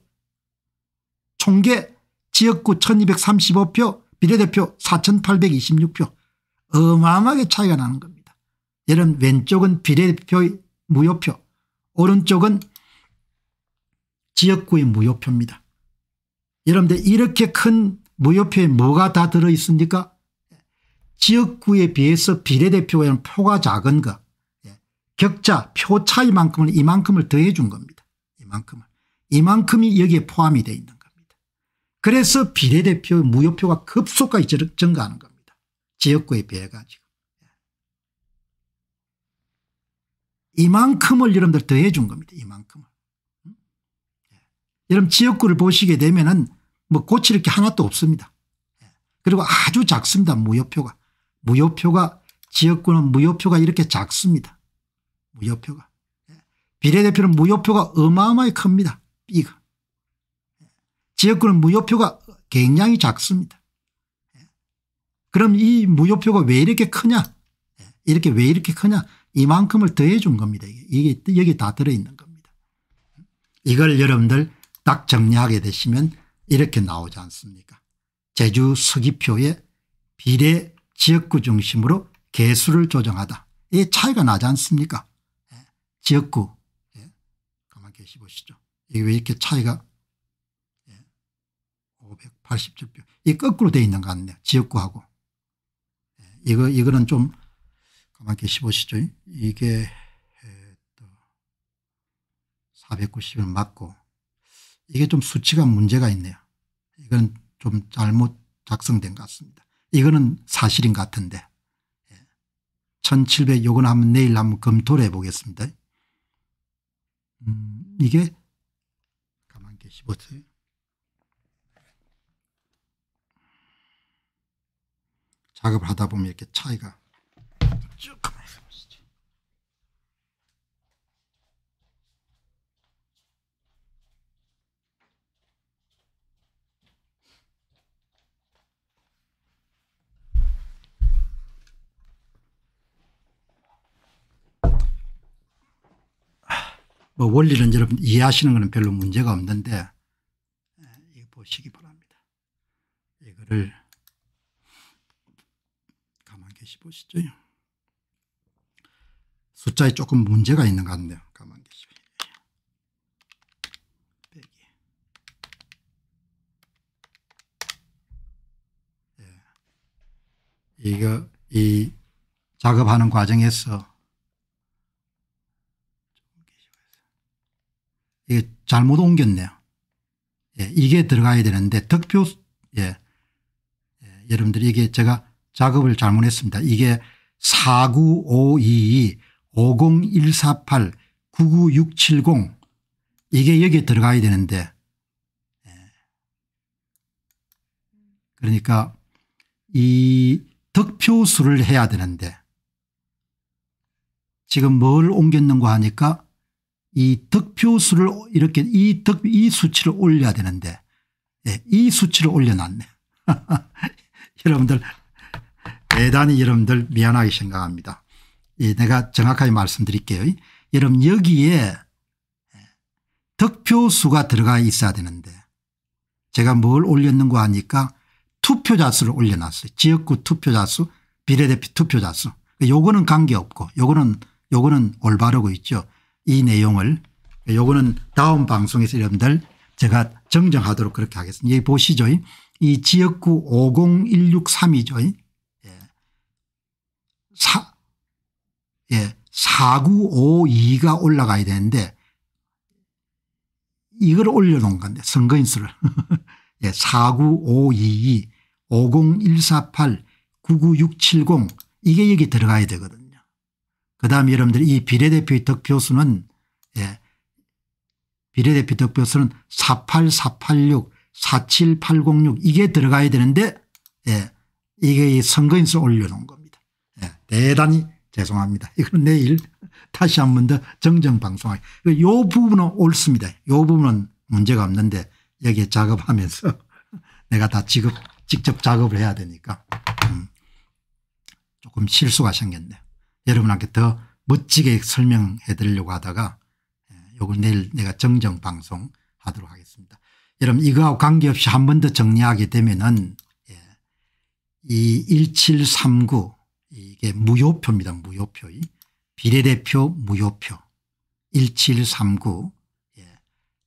총계 지역구 1235표 비례대표 4826표 어마어마하게 차이가 나는 겁니다. 이런 왼쪽은 비례대표의 무효표 오른쪽은 지역구의 무효표입니다. 여러분들 이렇게 큰 무효표에 뭐 뭐가 다 들어있습니까? 지역구에 비해서 비례대표에는 표가 작은 거 예, 격차 표 차이만큼은 이만큼을 더해 준 겁니다. 이만큼을. 이만큼이 여기에 포함이 되어 있는 겁니다. 그래서 비례대표 무효표가 급속하게 증가하는 겁니다. 지역구에 비해 가지고. 예. 이만큼을 여러분들 더해 준 겁니다. 이만큼을. 음? 예. 여러분 지역구를 보시게 되면은 뭐 고칠 게 하나도 없습니다. 예. 그리고 아주 작습니다. 무효표가. 무효표가 지역구는 무효표가 이렇게 작습니다. 무효표가. 예. 비례대표는 무효표가 어마어마하게 큽니다. B가. 예. 지역구는 무효표가 굉장히 작습니다. 그럼 이 무효표가 왜 이렇게 크냐 이렇게 왜 이렇게 크냐 이만큼을 더해 준 겁니다. 이게 여기 다 들어있는 겁니다. 음. 이걸 여러분들 딱 정리하게 되시면 이렇게 나오지 않습니까 제주 서귀표의 비례 지역구 중심으로 개수를 조정하다. 이 차이가 나지 않습니까 예, 지역구 예. 가만 계시 보시죠. 이게 왜 이렇게 차이가 예. 587표 이 거꾸로 돼 있는 것 같네요. 지역구하고 예. 이거 이거는 좀 가만 계시 보시죠. 이게 490을 맞고 이게 좀 수치가 문제가 있네요. 이건 좀 잘못 작성된 것 같습니다. 이거는 사실인 것 같은데 1700 예. 요건 한번 내일 한번 검토를 해보겠습니다. 음, 이게 가만 계시보세요. 작업을 하다 보면 이렇게 차이가 뭐 원리는 여러분 이해하시는 것은 별로 문제가 없는데 예, 이거 보시기 바랍니다. 이거를 가만 계시 보시죠. 숫자에 조금 문제가 있는 것 같네요. 가만 계시 예. 예. 이거 이 작업하는 과정에서 잘못 옮겼네요. 예, 이게 들어가야 되는데 득표 예, 예, 여러분들 이게 제가 작업을 잘못했습니다. 이게 49522 50148 99670 이게 여기에 들어가야 되는데 예. 그러니까 이 득표수를 해야 되는데 지금 뭘 옮겼는가 하니까 이 득표수를 이렇게 이 득, 이 수치를 올려야 되는데 예, 이 수치를 올려놨네. 여러분들 대단히 여러분들 미안하게 생각합니다. 예, 내가 정확하게 말씀드릴게요. 여러분 여기에 예, 득표수가 들어가 있어야 되는데 제가 뭘 올렸는고 하니까 투표자 수를 올려놨어요. 지역구 투표자 수 비례대표 투표자 수. 요거는 관계없고 요거는 요거는 올바르고 있죠. 이 내용을 요거는 다음 방송에서 여러분들 제가 정정하도록 그렇게 하겠습니다. 여기 보시죠. 이 지역구 501632죠. 예. 사, 예. 4952가 올라가야 되는데 이걸 올려놓은 건데 선거인 수를 예. 49522 50148 99670 이게 여기 들어가야 되거든요. 그다음 여러분들 이 비례대표 득표수는 예. 비례대표 득표수는 48486 47806 이게 들어가야 되는데 예. 이게 선거인수 올려놓은 겁니다. 예. 대단히 죄송합니다. 이건 내일 다시 한 번 더 정정방송하기. 이 그 부분은 옳습니다. 이 부분은 문제가 없는데 여기에 작업하면서 내가 다 직업, 직접 작업을 해야 되니까 음 조금 실수가 생겼네요. 여러분한테 더 멋지게 설명해 드리려고 하다가 예, 요걸 내일 내가 정정 방송 하도록 하겠습니다. 여러분 이거하고 관계없이 한 번 더 정리하게 되면은 예, 이1739 이게 무효표입니다. 무효표. 비례대표 무효표 1739 예.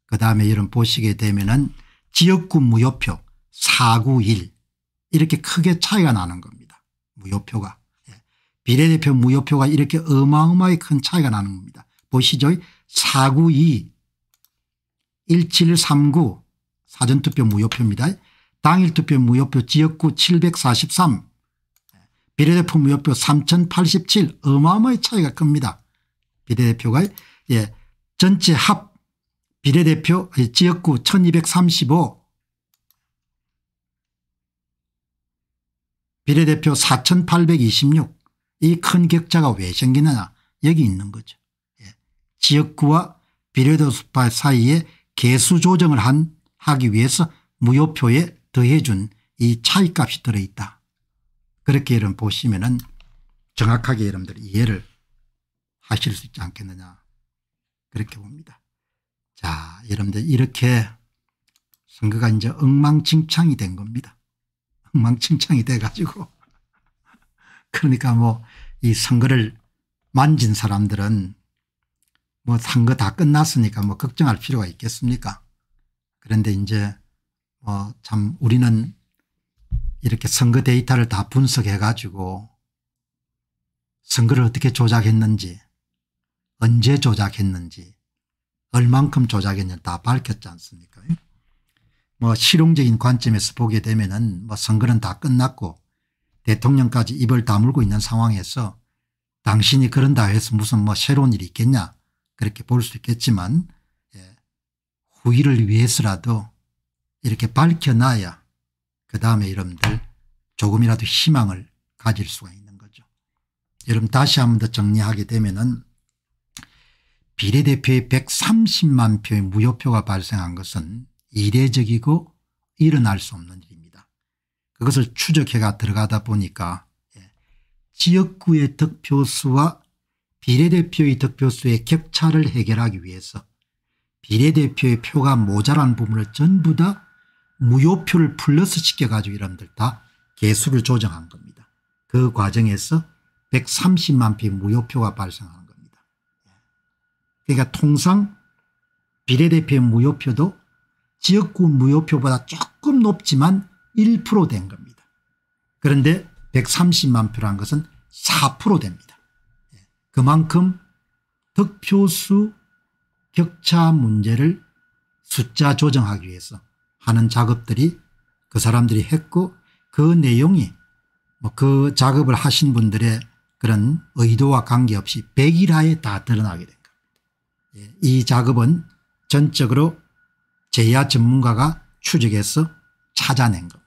그다음에 여러분 보시게 되면은 지역구 무효표 491 이렇게 크게 차이가 나는 겁니다. 무효표가 비례대표 무효표가 이렇게 어마어마하게 큰 차이가 나는 겁니다. 보시죠. 492 1739 사전투표 무효표입니다. 당일투표 무효표 지역구 743 비례대표 무효표 3087 어마어마의 차이가 큽니다. 비례대표가 예 전체 합 비례대표 지역구 1235 비례대표 4826 이큰 격차가 왜 생기느냐 여기 있는 거죠. 예. 지역구와 비례대수 사이에 개수 조정을 한 하기 위해서 무효표에 더해준 이 차이값이 들어있다. 그렇게 여러분 보시면 은 정확하게 여러분들 이해를 하실 수 있지 않겠느냐 그렇게 봅니다. 자 여러분들 이렇게 선거가 이제 엉망진창이 된 겁니다. 엉망진창이 돼가지고 그러니까 뭐 이 선거를 만진 사람들은 뭐 선거 다 끝났으니까 뭐 걱정할 필요가 있겠습니까 그런데 이제 뭐참 우리는 이렇게 선거 데이터를 다 분석해 가지고 선거를 어떻게 조작했는지 언제 조작했는지 얼만큼 조작했는지 다 밝혔지 않습니까 뭐 실용적인 관점에서 보게 되면 은뭐 선거는 다 끝났고 대통령까지 입을 다물고 있는 상황에서 당신이 그런다 해서 무슨 뭐 새로운 일이 있겠냐 그렇게 볼 수 있겠지만 예. 후일를 위해서라도 이렇게 밝혀놔야 그 다음에 여러분들 조금이라도 희망을 가질 수가 있는 거죠. 여러분 다시 한 번 더 정리하게 되면 은 비례대표의 130만 표의 무효표가 발생한 것은 이례적이고 일어날 수 없는 일입니다. 그것을 추적해가 들어가다 보니까 예, 지역구의 득표수와 비례대표의 득표수의 격차를 해결하기 위해서 비례대표의 표가 모자란 부분을 전부 다 무효표를 플러스 시켜가지고 이름들 다 개수를 조정한 겁니다. 그 과정에서 130만 표 무효표가 발생하는 겁니다. 그러니까 통상 비례대표의 무효표도 지역구 무효표보다 조금 높지만 1%된 겁니다. 그런데 130만 표란 것은 4% 됩니다. 예, 그만큼 득표수 격차 문제를 숫자 조정하기 위해서 하는 작업들이 그 사람들이 했고 그 내용이 뭐 그 작업을 하신 분들의 그런 의도와 관계없이 1 0일하에다 드러나게 된 겁니다. 예, 이 작업은 전적으로 제야 전문가가 추적해서 찾아낸 겁니다.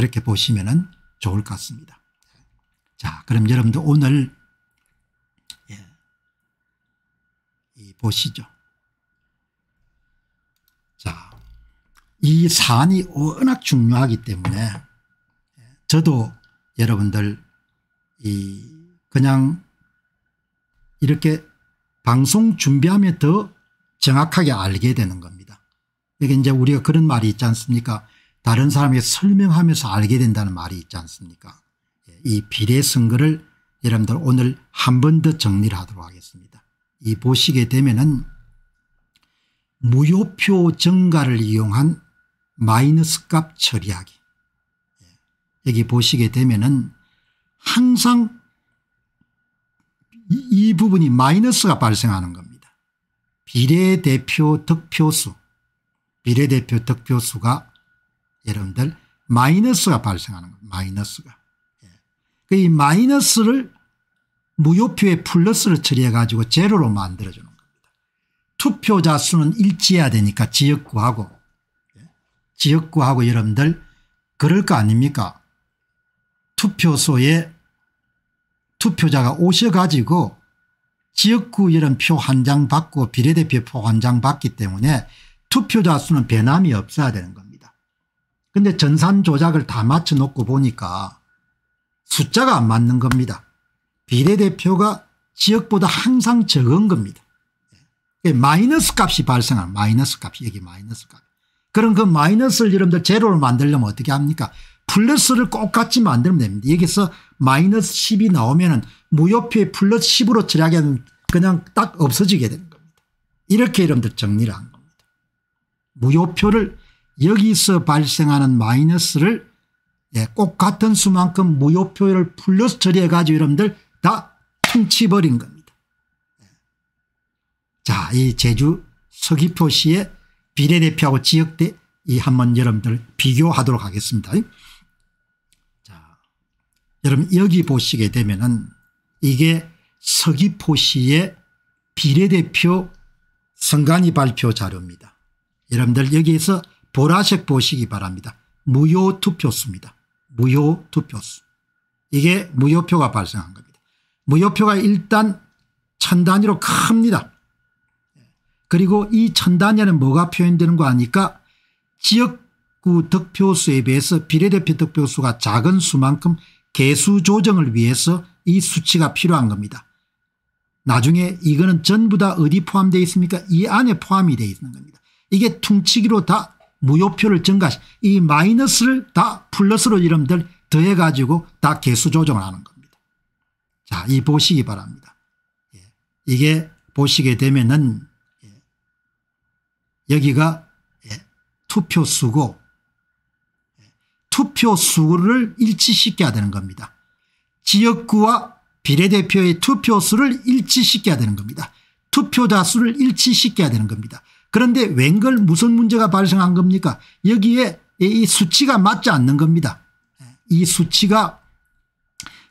그렇게 보시면 좋을 것 같습니다. 자 그럼 여러분들 오늘 예, 보시죠. 자, 이 사안이 워낙 중요하기 때문에 예, 저도 여러분들 이 그냥 이렇게 방송 준비하면 더 정확하게 알게 되는 겁니다. 이게 이제 우리가 그런 말이 있지 않습니까? 다른 사람에게 설명하면서 알게 된다는 말이 있지 않습니까 예, 이 비례선거를 여러분들 오늘 한 번 더 정리를 하도록 하겠습니다. 이 보시게 되면은 무효표 증가를 이용한 마이너스 값 처리하기 예, 여기 보시게 되면은 항상 이, 이 부분이 마이너스가 발생하는 겁니다. 비례대표 득표수 비례대표 득표수가 여러분들 마이너스가 발생하는 겁니다. 마이너스가. 예. 그 이 마이너스를 무효표에 플러스를 처리해 가지고 제로로 만들어주는 겁니다. 투표자 수는 일치해야 되니까 지역구하고 예. 지역구하고 여러분들 그럴 거 아닙니까 투표소에 투표자가 오셔가지고 지역구 이런 표 한 장 받고 비례대표 표 한 장 받기 때문에 투표자 수는 변함이 없어야 되는 겁니다. 근데 전산 조작을 다 맞춰놓고 보니까 숫자가 안 맞는 겁니다. 비례대표가 지역보다 항상 적은 겁니다. 예, 마이너스 값이 발생한 마이너스 값이 여기 마이너스 값. 그럼 그 마이너스를 여러분들 제로로 만들려면 어떻게 합니까 플러스를 똑같이 만들면 됩니다. 여기서 마이너스 10이 나오면 은 무효표에 플러스 10으로 처리하면 그냥 딱 없어지게 되는 겁니다. 이렇게 여러분들 정리를 한 겁니다. 무효표를 여기서 발생하는 마이너스를 예, 꼭 같은 수만큼 무효표를 플러스 처리해가지고 여러분들 다 퉁치버린 겁니다. 자, 이 제주 서귀포시의 비례대표하고 지역대 이 한번 여러분들 비교하도록 하겠습니다. 자, 여러분 여기 보시게 되면은 이게 서귀포시의 비례대표 선관위 발표 자료입니다. 여러분들 여기에서 보라색 보시기 바랍니다. 무효투표수입니다. 무효투표수. 이게 무효표가 발생한 겁니다. 무효표가 일단 천 단위로 큽니다. 그리고 이 천 단위는 뭐가 표현되는 거 아니까 지역구 득표수에 비해서 비례대표 득표수가 작은 수만큼 개수 조정을 위해서 이 수치가 필요한 겁니다. 나중에 이거는 전부 다 어디 포함되어 있습니까? 이 안에 포함이 되어 있는 겁니다. 이게 퉁치기로 다 무효표를 증가시 이 마이너스를 다 플러스로 이름들 더해 가지고 다 개수 조정을 하는 겁니다. 자, 이 보시기 바랍니다. 예. 이게 보시게 되면은 예. 여기가 예. 투표 수고 예, 투표 수를 일치시켜야 되는 겁니다. 지역구와 비례대표의 투표 수를 일치시켜야 되는 겁니다. 투표자 수를 일치시켜야 되는 겁니다. 그런데 웬걸 무슨 문제가 발생한 겁니까 여기에 이 수치가 맞지 않는 겁니다. 이 수치가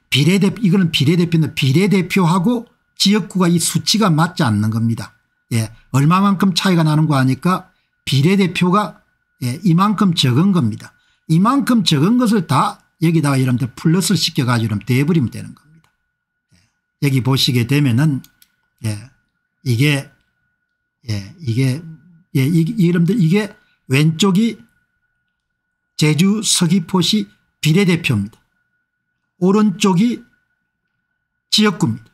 비례대 이거는 비례대표인 비례대표하고 지역구가 이 수치가 맞지 않는 겁니다. 예, 얼마만큼 차이가 나는 거 아니까 비례대표가 예, 이만큼 적은 겁니다. 이만큼 적은 것을 다 여기다가 여러분들 플러스를 시켜가지고 여러분 대버리면 되는 겁니다. 예, 여기 보시게 되면은 예, 이게 예, 이게 예, 이, 이름들 이게 왼쪽이 제주 서귀포시 비례대표입니다. 오른쪽이 지역구입니다.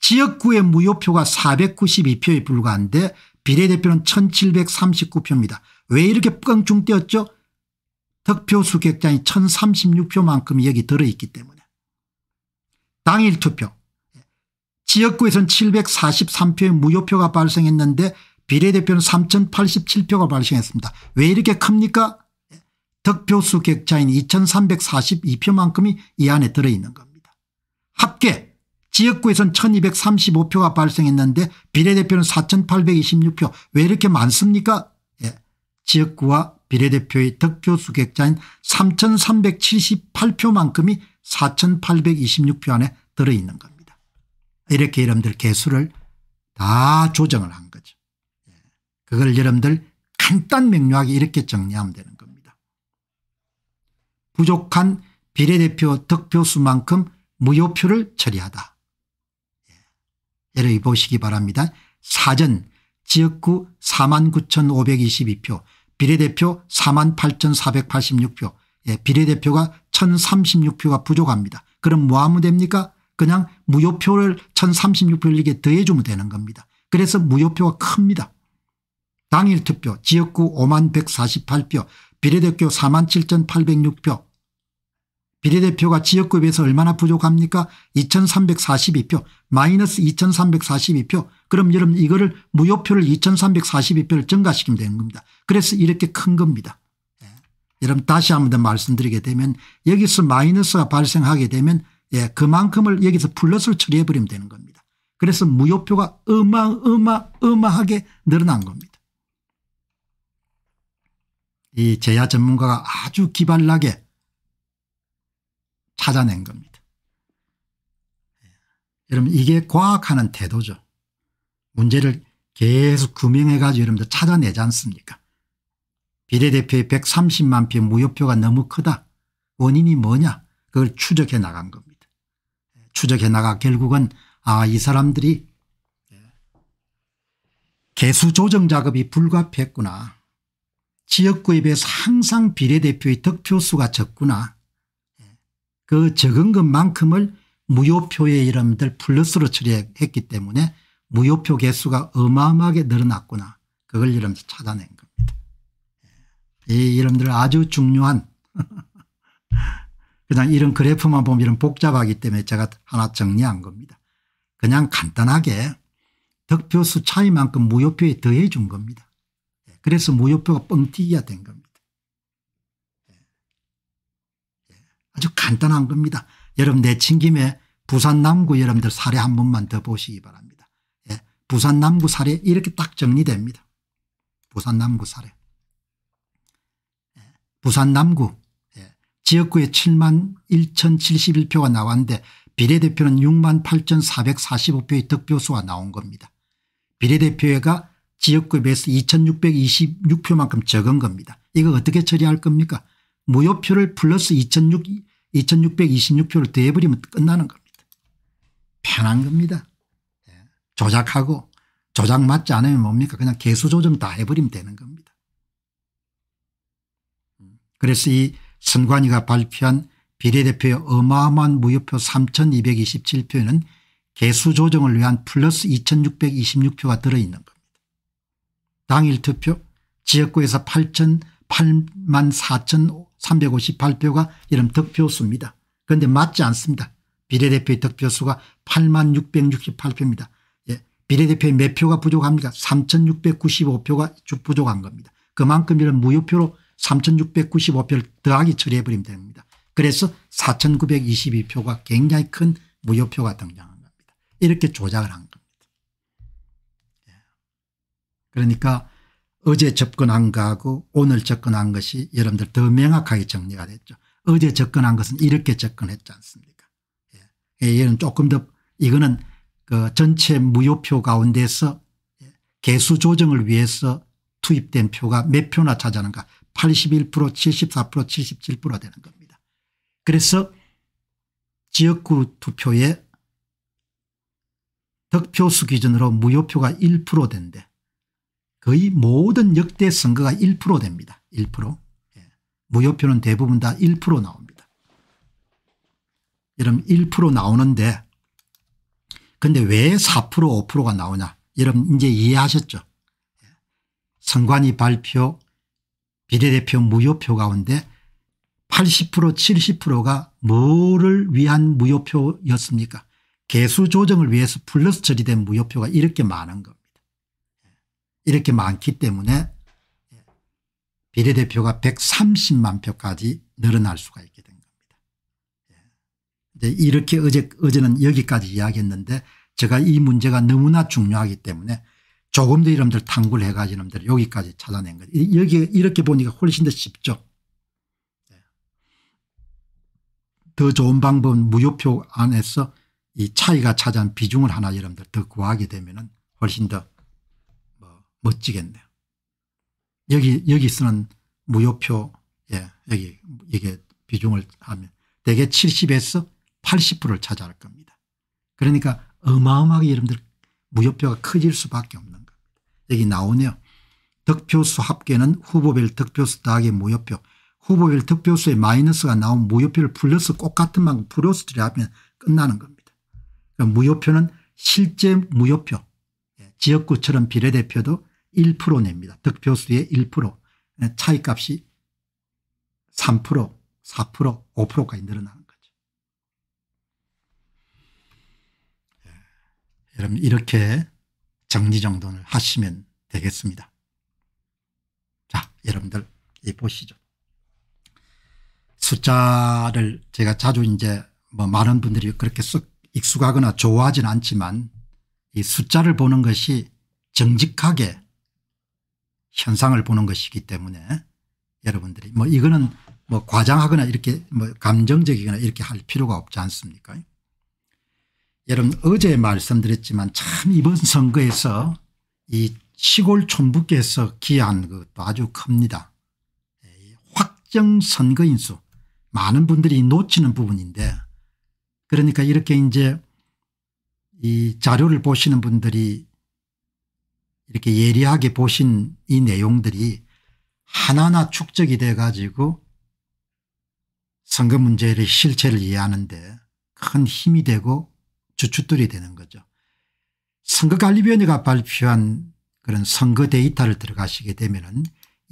지역구의 무효표가 492표에 불과한데 비례대표는 1739표입니다. 왜 이렇게 껑충 뛰었죠? 득표 수객장이 1036표만큼 여기 들어있기 때문에. 당일 투표 지역구에선 743표의 무효표가 발생했는데 비례대표는 3087표가 발생했습니다. 왜 이렇게 큽니까? 득표수 격차인 2342표만큼이 이 안에 들어있는 겁니다. 합계 지역구에선 1235표가 발생했는데 비례대표는 4826표 왜 이렇게 많습니까? 예. 지역구와 비례대표의 득표수 격차인 3378표만큼이 4826표 안에 들어있는 겁니다. 이렇게 여러분들 개수를 다 조정을 한 거죠. 예. 그걸 여러분들 간단 명료하게 이렇게 정리하면 되는 겁니다. 부족한 비례대표 득표수만큼 무효표를 처리하다. 예를 보시기 바랍니다. 사전 지역구 49,522표 비례대표 48,486표 예, 비례대표가 1,036표가 부족합니다. 그럼 뭐하면 됩니까? 그냥 무효표를 1036표를 이게 더해주면 되는 겁니다. 그래서 무효표가 큽니다. 당일 투표 지역구 5만 148표 비례대표 4만 7806표 비례대표가 지역구에 비해서 얼마나 부족합니까 2342표 마이너스 2342표 그럼 여러분 이거를 무효표를 2342표를 증가시키면 되는 겁니다. 그래서 이렇게 큰 겁니다. 예. 여러분 다시 한번더 말씀드리게 되면 여기서 마이너스가 발생하게 되면 예, 그만큼을 여기서 플러스를 처리해 버리면 되는 겁니다. 그래서 무효표가 어마 어마 어마하게 늘어난 겁니다. 이 제야 전문가가 아주 기발나게 찾아낸 겁니다. 예. 여러분 이게 과학하는 태도죠. 문제를 계속 규명해 가지고 여러분들 찾아내지 않습니까 비례대표의 130만 표 무효표가 너무 크다. 원인이 뭐냐 그걸 추적해 나간 겁니다. 추적해 나가 결국은 아 이 사람들이 개수 조정 작업이 불가피했구나. 지역구에 비해서 항상 비례대표의 득표수가 적구나. 그 적은 것만큼을 무효표의 이름들 플러스로 처리했기 때문에 무효표 개수가 어마어마하게 늘어났구나. 그걸 이름들 찾아낸 겁니다. 이 이름들 아주 중요한 그냥 이런 그래프만 보면 이런 복잡하기 때문에 제가 하나 정리한 겁니다. 그냥 간단하게 득표수 차이만큼 무효표에 더해 준 겁니다. 예, 그래서 무효표가 뻥튀기가 된 겁니다. 예, 예, 아주 간단한 겁니다. 여러분 내친김에 부산 남구 여러분들 사례 한 번만 더 보시기 바랍니다. 부산 남구 사례 이렇게 딱 정리됩니다. 부산 남구 사례. 부산 남구 지역구에 7만 1071표가 나왔는데 비례대표는 6만 8445표의 득표수가 나온 겁니다. 비례대표가 지역구에 비해서 2626표만큼 적은 겁니다. 이거 어떻게 처리할 겁니까 무효표를 플러스 26, 2626표를 대해버리면 끝나는 겁니다. 편한 겁니다. 예. 조작하고 조작 맞지 않으면 뭡니까 그냥 개수 조정 다 해버리면 되는 겁니다. 음. 그래서 이 선관위가 발표한 비례대표의 어마어마한 무효표 3227표에는 개수 조정을 위한 플러스 2626표가 들어있는 겁니다. 당일 투표 지역구에서 8 8 4,358표가 이름 득표수입니다. 그런데 맞지 않습니다. 비례대표의 득표수가 8 668표입니다. 예. 비례대표의 몇 표가 부족합니까 3,695표가 부족한 겁니다. 그만큼 이런 무효표로 3695표를 더하기 처리해버리면 됩니다. 그래서 4922표가 굉장히 큰 무효표가 등장한 겁니다. 이렇게 조작을 한 겁니다. 예. 그러니까 어제 접근한 거하고 오늘 접근한 것이 여러분들 더 명확하게 정리가 됐죠. 어제 접근한 것은 이렇게 접근했지 않습니까 예. 얘는 예, 조금 더 이거는 그 전체 무효표 가운데서 예, 개수 조정을 위해서 투입된 표가 몇 표나 차지하는가 81% 74% 77% 되는 겁니다. 그래서 지역구 투표에 득표수 기준으로 무효표가 1% 된대 거의 모든 역대 선거가 1% 됩니다. 1% 예. 무효표는 대부분 다 1% 나옵니다. 이러면 1% 나오는데 근데 왜 4% 5%가 나오냐 여러분 이제 이해하셨죠. 예. 선관위 발표 비례대표 무효표 가운데 80% 70%가 뭐를 위한 무효표였습니까 개수 조정을 위해서 플러스 처리된 무효표가 이렇게 많은 겁니다. 예. 이렇게 많기 때문에 비례대표가 130만 표까지 늘어날 수가 있게 된 겁니다. 예. 이렇게 어제, 어제는 여기까지 이야기했는데 제가 이 문제가 너무나 중요하기 때문에 조금 더 이놈들 탐구를 해가지고 이놈들 여기까지 찾아낸 거죠. 여기 이렇게 보니까 훨씬 더 쉽죠. 네. 더 좋은 방법은 무효표 안에서 이 차이가 차지한 비중을 하나 여러분들 더 구하게 되면 훨씬 더뭐 멋지겠네요. 여기, 여기 쓰는 무효표, 예, 여기, 이게 비중을 하면 대개 70에서 80%를 차지할 겁니다. 그러니까 어마어마하게 여러분들 무효표가 커질 수밖에 없는 여기 나오네요. 득표수 합계는 후보별 득표수 더하기 무효표 후보별 득표수에 마이너스가 나온 무효표를 플러스 꼭 같은 만큼 플러스를 하면 끝나는 겁니다. 그러 무효표는 실제 무효표 예, 지역구처럼 비례대표도 1% 냅니다. 득표수의 1% 예, 차이값이 3% 4% 5%까지 늘어나는 거죠. 예, 여러분 이렇게 정리정돈을 하시면 되겠습니다. 자 여러분들 이 보시죠. 숫자를 제가 자주 이제 뭐 많은 분들이 그렇게 쓱 익숙하거나 좋아하진 않지만 이 숫자를 보는 것이 정직하게 현상을 보는 것이기 때문에 여러분들이 뭐 이거는 뭐 과장하거나 이렇게 뭐 감정적이거나 이렇게 할 필요가 없지 않습니까 여러분 어제 말씀드렸지만 참 이번 선거에서 이 시골 촌부께서 기여한 것도 아주 큽니다. 확정 선거인수 많은 분들이 놓치는 부분인데 그러니까 이렇게 이제 이 자료를 보시는 분들이 이렇게 예리하게 보신 이 내용들이 하나하나 축적이 돼 가지고 선거 문제의 실체를 이해하는데 큰 힘이 되고 주춧돌이 되는 거죠. 선거관리위원회가 발표한 그런 선거 데이터를 들어가시게 되면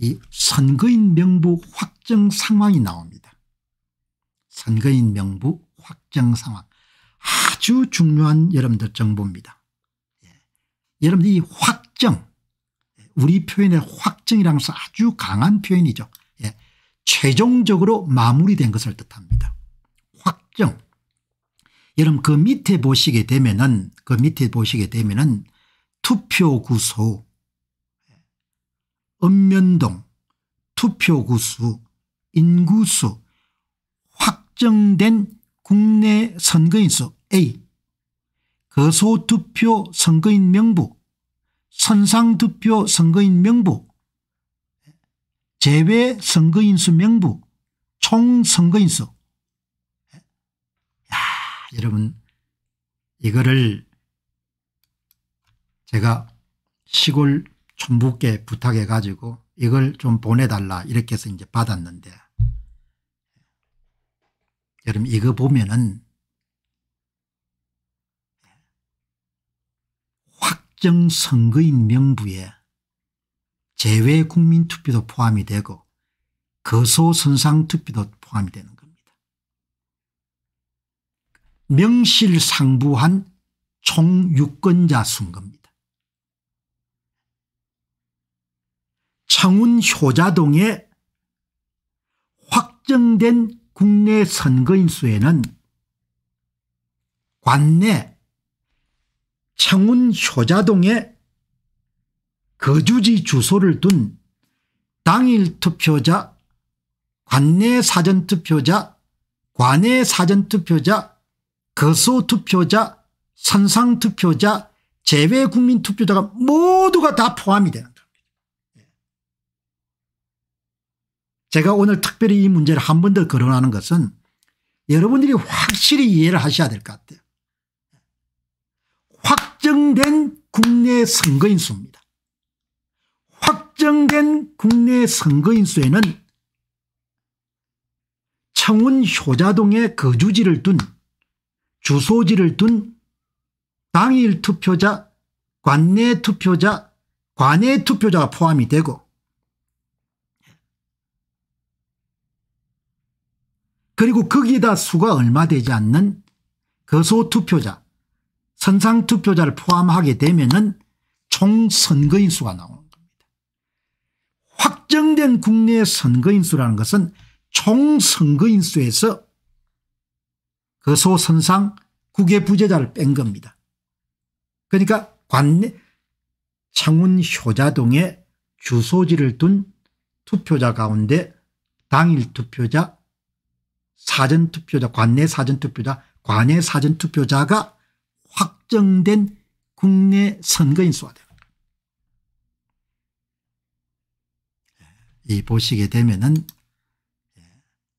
은이 선거인 명부 확정 상황이 나옵니다. 선거인 명부 확정 상황 아주 중요한 여러분들 정보입니다. 예. 여러분들 이 확정 우리 표현의 확정이라면서 아주 강한 표현이죠. 예. 최종적으로 마무리된 것을 뜻합니다. 확정 여러분 그 밑에 보시게 되면은 그 밑에 보시게 되면은 투표구소 읍면동 투표구수 인구수 확정된 국내 선거인수 A 거소투표 선거인 명부 선상투표 선거인 명부 제외 선거인수 명부 총선거인수 여러분 이거를 제가 시골 촌부께 부탁해 가지고 이걸 좀 보내달라 이렇게 해서 이제 받았는데 여러분 이거 보면은 확정 선거인 명부에 제외 국민투표도 포함이 되고 거소선상투표도 포함이 되는 명실상부한 총유권자 순겁니다. 창운 효자동의 확정된 국내 선거인 수에는 관내 창운 효자동에 거주지 주소를 둔 당일 투표자, 관내 사전투표자, 관내 사전투표자, 거소투표자, 선상투표자, 재외국민투표자가 모두가 다 포함이 되는 겁니다. 예. 제가 오늘 특별히 이 문제를 한 번 더 거론하는 것은 여러분들이 확실히 이해를 하셔야 될 것 같아요. 확정된 국내 선거인 수입니다. 확정된 국내 선거인 수에는 청운 효자동의 거주지를 둔 주소지를 둔 당일 투표자, 관내 투표자, 관외 투표자가 포함이 되고 그리고 거기에다 수가 얼마 되지 않는 거소투표자, 선상투표자를 포함하게 되면 은총 선거인 수가 나오는 겁니다. 확정된 국내 선거인 수라는 것은 총 선거인 수에서 그소선상 국외 부재자를 뺀 겁니다. 그러니까 관내 창원 효자동에 주소지를 둔 투표자 가운데 당일 투표자 사전투표자 관내 사전투표자 관내 사전투표자가 확정된 국내 선거인 수가 됩니다. 이 보시게 되면 은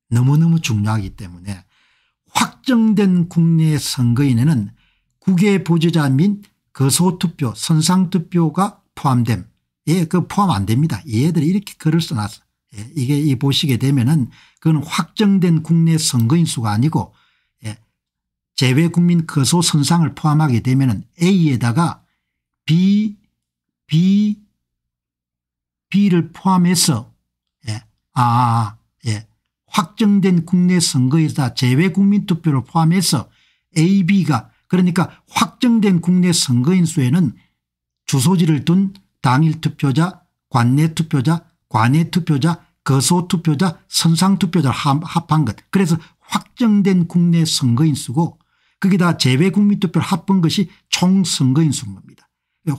너무너무 중요하기 때문에 확정된 국내 선거인에는 국외 보조자 및 거소투표 선상투표가 포함됨 예, 그 포함 안 됩니다. 얘들이 이렇게 글을 써놨어. 예, 이게 이 보시게 되면은 그건 확정된 국내 선거인 수가 아니고 예, 제외국민 거소 선상을 포함하게 되면은 A에다가 B, B, B를 포함해서 예, 아, 예, 확정된 국내 선거에서제외국민투표를 포함해서 A, B가 그러니까 확정된 국내 선거인 수에는 주소지를 둔 당일 투표자, 관내 투표자, 관외 투표자, 거소 투표자, 선상 투표자를 합한 것. 그래서 확정된 국내 선거인 수고 거기다제외 국민투표를 합한 것이 총 선거인 수인 겁니다.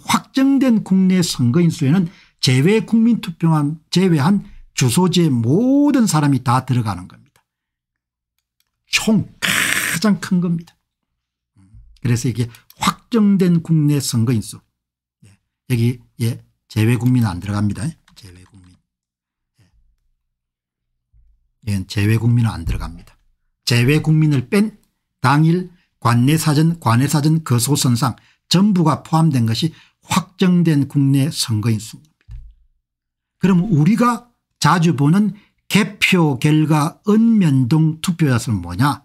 확정된 국내 선거인 수에는 제외 국민투표만 제외한 주소지의 모든 사람이 다 들어가는 겁니다. 총 가장 큰 겁니다. 그래서 이게 확정된 국내 선거인수 예, 여기 예 제외국민 안 들어갑니다. 제외국민 예, 이 예, 제외국민은 안 들어갑니다. 제외국민을 뺀 당일 관내사전 관내사전 거소선상 전부가 포함된 것이 확정된 국내 선거인수입니다. 그럼 우리가 자주 보는 개표 결과 읍면동 투표자수는 뭐냐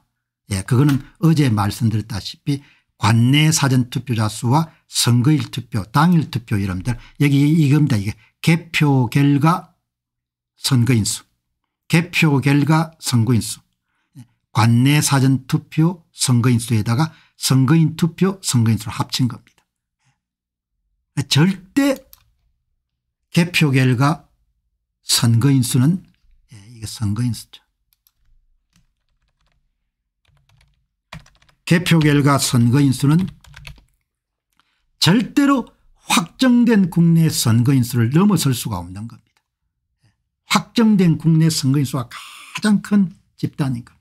예, 그거는 어제 말씀드렸다시피 관내 사전 투표자 수와 선거일 투표 당일 투표 이름들 여기 이겁니다 이게 개표 결과 선거인 수 개표 결과 선거인 수 관내 사전 투표 선거인 수에다가 선거인 투표 선거인 수를 합친 겁니다 절대 개표 결과 선거인수는 예, 이게 선거인수죠. 개표 결과 선거인수는 절대로 확정된 국내 선거인수를 넘어설 수가 없는 겁니다. 확정된 국내 선거인수가 가장 큰 집단인 겁니다.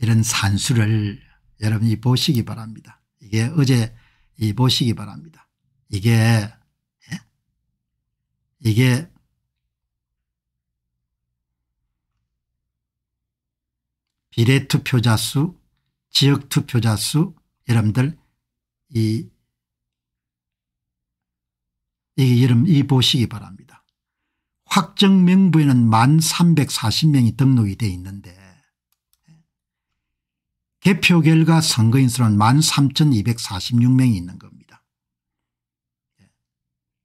이런 산수를 여러분이 보시기 바랍니다. 이게 어제 이 보시기 바랍니다. 이게 이게 비례투표자 수 지역투표자 수 여러분들 이 이게 여러분 이 보시기 바랍니다. 확정 명부에는 1 340명이 등록이 돼 있는데 개표 결과 선거인 수는 13,246명이 있는 겁니다.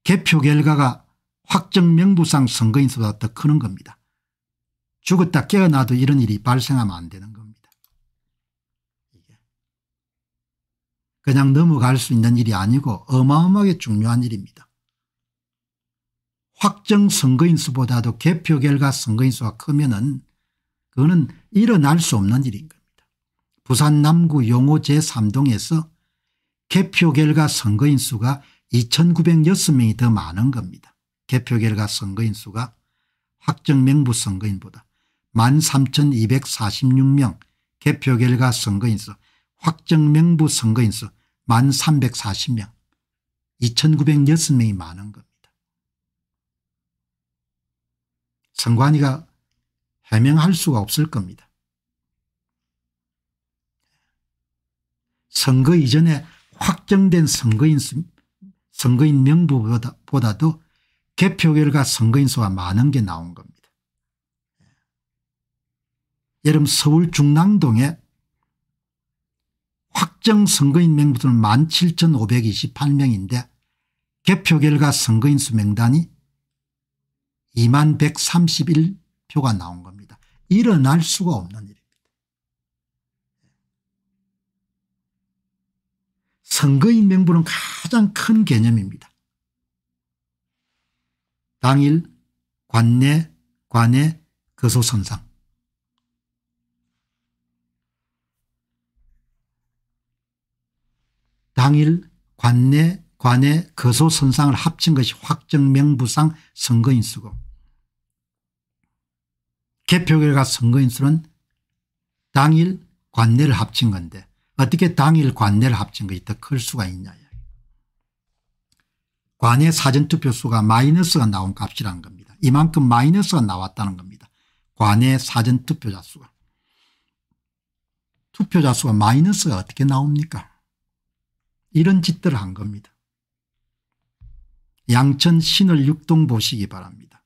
개표 결과가 확정 명부상 선거인수보다 더 크는 겁니다. 죽었다 깨어나도 이런 일이 발생하면 안 되는 겁니다. 그냥 넘어갈 수 있는 일이 아니고 어마어마하게 중요한 일입니다. 확정 선거인수보다도 개표 결과 선거인수가 크면 은 그거는 일어날 수 없는 일인 겁니다. 부산 남구 용호 제3동에서 개표 결과 선거인수가 2906명이 더 많은 겁니다. 개표 결과 선거인 수가 확정 명부 선거인보다 13,246명 개표 결과 선거인 수 확정 명부 선거인 수 1,340명 2,906명이 많은 겁니다. 선관위가 해명할 수가 없을 겁니다. 선거 이전에 확정된 선거인, 선거인 명부보다도 개표 결과 선거인수가 많은 게 나온 겁니다. 여름 서울 중랑동에 확정 선거인 명부는 17,528명인데 개표 결과 선거인수 명단이 2131표가 나온 겁니다. 일어날 수가 없는 일입니다. 선거인 명부는 가장 큰 개념입니다. 당일 관내 관내 거소선상 당일 관내 관내 거소선상을 합친 것이 확정명부상 선거인수고 개표결과 선거인수는 당일 관내를 합친 건데 어떻게 당일 관내를 합친 것이 더 클 수가 있냐 관외 사전투표수가 마이너스가 나온 값이란 겁니다. 이만큼 마이너스가 나왔다는 겁니다. 관외 사전투표자 수가. 투표자 수가 마이너스가 어떻게 나옵니까? 이런 짓들을 한 겁니다. 양천 신을 육동 보시기 바랍니다.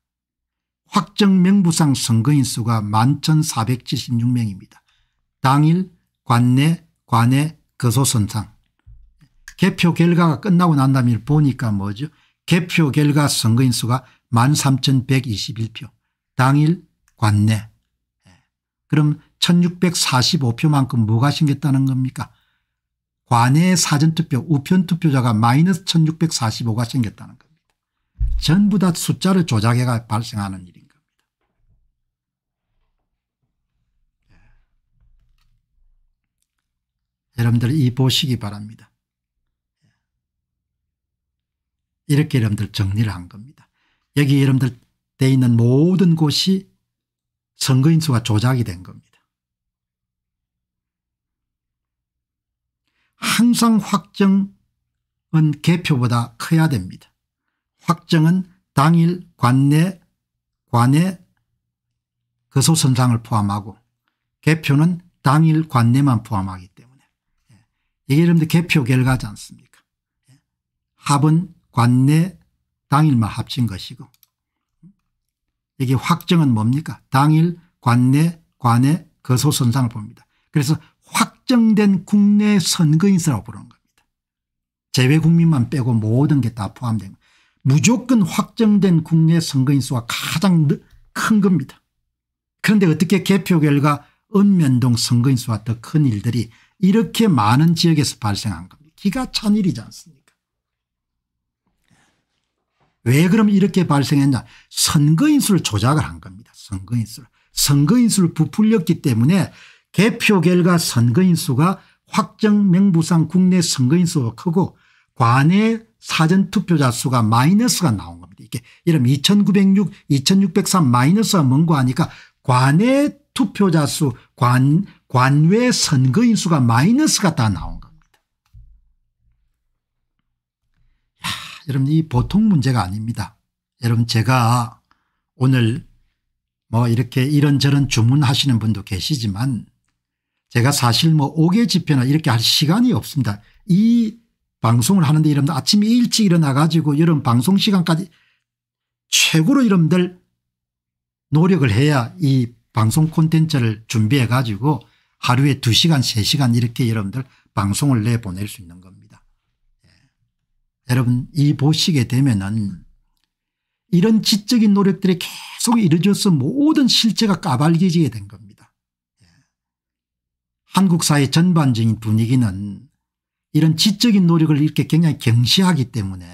확정 명부상 선거인 수가 11,476명입니다. 당일 관내 관외 거소선상 개표 결과가 끝나고 난 다음에 보니까 뭐죠 개표 결과 선거인 수가 13,121표 당일 관내 예. 그럼 1645표만큼 뭐가 생겼다는 겁니까 관내 사전투표 우편투표자가 마이너스 1645가 생겼다는 겁니다. 전부 다 숫자를 조작해가 발생하는 일인 겁니다. 예. 여러분들 이 보시기 바랍니다. 이렇게 여러분들 정리를 한 겁니다. 여기 여러분들 돼 있는 모든 곳이 선거인수가 조작이 된 겁니다. 항상 확정은 개표보다 커야 됩니다. 확정은 당일 관내 관내 거소선상을 포함하고 개표는 당일 관내만 포함하기 때문에 예. 이게 여러분들 개표 결과지 않습니까 예. 합은 관내 당일만 합친 것이고 이게 확정은 뭡니까 당일 관내 관내 거소선상을 봅니다. 그래서 확정된 국내 선거인사라고 부르는 겁니다. 제외 국민만 빼고 모든 게 다 포함된 무조건 확정된 국내 선거인수가 가장 큰 겁니다. 그런데 어떻게 개표 결과 읍면동 선거인수와 더 큰 일들이 이렇게 많은 지역에서 발생한 겁니다. 기가 찬 일이지 않습니까 왜 그럼 이렇게 발생했냐 선거인수를 조작을 한 겁니다. 선거인수를. 선거인수를 부풀렸기 때문에 개표 결과 선거인수가 확정 명부상 국내 선거인수가 크고 관내 사전투표자 수가 마이너스가 나온 겁니다. 이게 렇 이러면 2906, 2603 마이너스가 뭔고 하니까 관내 투표자 수, 관, 관외 선거인수가 마이너스가 다 나온 여러분 이 보통 문제가 아닙니다. 여러분 제가 오늘 뭐 이렇게 이런저런 주문하시는 분도 계시지만 제가 사실 뭐 5개 집회나 이렇게 할 시간이 없습니다. 이 방송을 하는데 여러분들 아침에 일찍 일어나 가지고 여러 방송 시간까지 최고로 여러분들 노력을 해야 이 방송 콘텐츠를 준비해 가지고 하루에 2시간 3시간 이렇게 여러분들 방송을 내보낼 수 있는 겁니다. 여러분 이 보시게 되면은 이런 지적인 노력들이 계속 이루어져서 모든 실체가 까발려지게 된 겁니다. 예. 한국 사회 전반적인 분위기는 이런 지적인 노력을 이렇게 굉장히 경시하기 때문에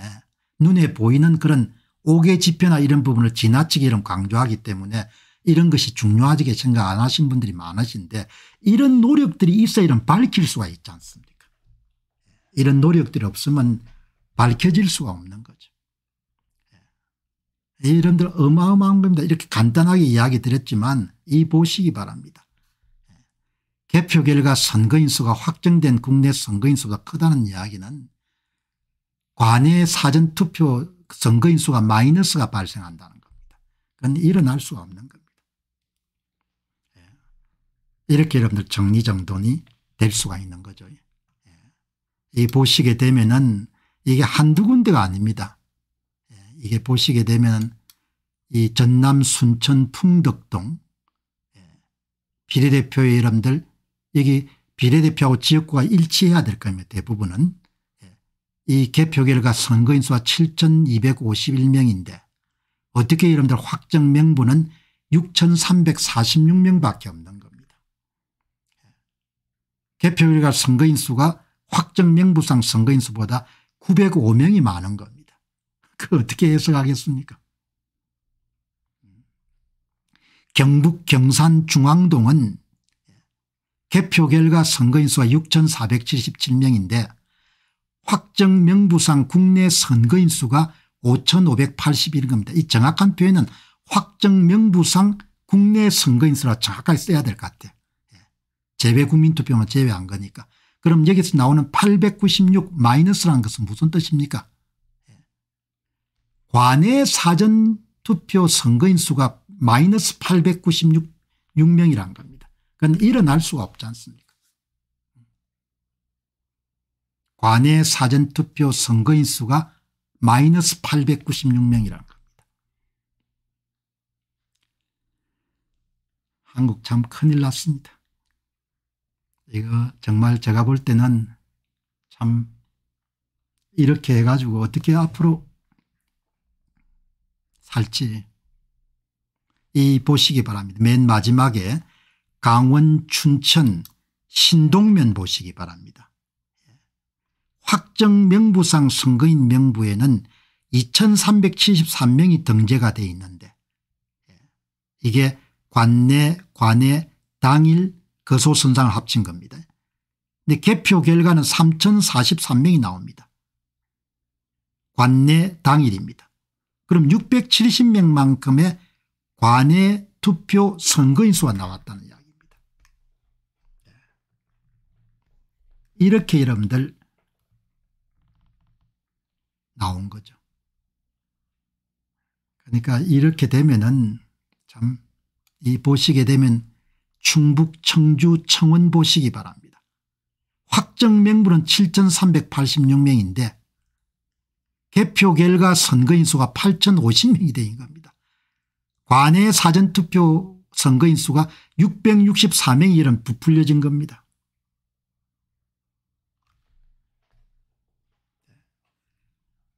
눈에 보이는 그런 옥외 지표나 이런 부분을 지나치게 이런 강조하기 때문에 이런 것이 중요하게 생각 안 하신 분들이 많으신데 이런 노력들이 있어 이런 밝힐 수가 있지 않습니까 예. 이런 노력들이 없으면 밝혀질 수가 없는 거죠. 여러분들 예. 어마어마한 겁니다. 이렇게 간단하게 이야기 드렸지만 이 보시기 바랍니다. 예. 개표 결과 선거인수가 확정된 국내 선거인수보다 크다는 이야기는 관외 사전투표 선거인수가 마이너스가 발생한다는 겁니다. 그건 일어날 수가 없는 겁니다. 예. 이렇게 여러분들 정리정돈이 될 수가 있는 거죠. 이 보시게 되면은 이게 한두 군데가 아닙니다. 예, 이게 보시게 되면 이 전남 순천 풍덕동 예, 비례대표의 이름들 여기 비례대표하고 지역구가 일치해야 될 겁니다. 대부분은. 예, 이 개표 결과 선거인 수가 7251명인데 어떻게 이름들 확정 명분은 6346명밖에 없는 겁니다. 개표 결과 선거인 수가 확정 명부상 선거인 수보다 905명이 많은 겁니다. 그 어떻게 해석하겠습니까? 경북 경산 중앙동은 개표 결과 선거인수가 6,477명인데 확정 명부상 국내 선거인수가 5,581인 겁니다. 이 정확한 표현은 확정 명부상 국내 선거인수라 정확하게 써야 될 것 같아요. 예. 재외 국민투표만 제외한 거니까 그럼 여기서 나오는 896 마이너스라는 것은 무슨 뜻입니까? 관내 사전투표 선거인 수가 마이너스 896명이란 겁니다. 그건 일어날 수가 없지 않습니까? 관내 사전투표 선거인 수가 마이너스 8 9 6명이라 겁니다. 한국 참 큰일 났습니다. 이거 정말 제가 볼 때는 참 이렇게 해가지고 어떻게 앞으로 살지 이 보시기 바랍니다. 맨 마지막에 강원 춘천 신동면 보시기 바랍니다. 확정 명부상 선거인 명부에는 2373명이 등재가 돼 있는데 이게 관내 관내 당일 거소선상을 그 합친 겁니다. 근데 개표 결과는 3,043명이 나옵니다. 관내 당일입니다. 그럼 670명만큼의 관내 투표 선거인수가 나왔다는 이야기입니다. 예. 이렇게 여러분들 나온 거죠. 그러니까 이렇게 되면은 참 이 보시게 되면 충북 청주 청원 보시기 바랍니다. 확정 명부는 7,386명인데 개표 결과 선거인 수가 8,050명이 된 겁니다. 관내 사전투표 선거인 수가 664명이 이런 부풀려진 겁니다.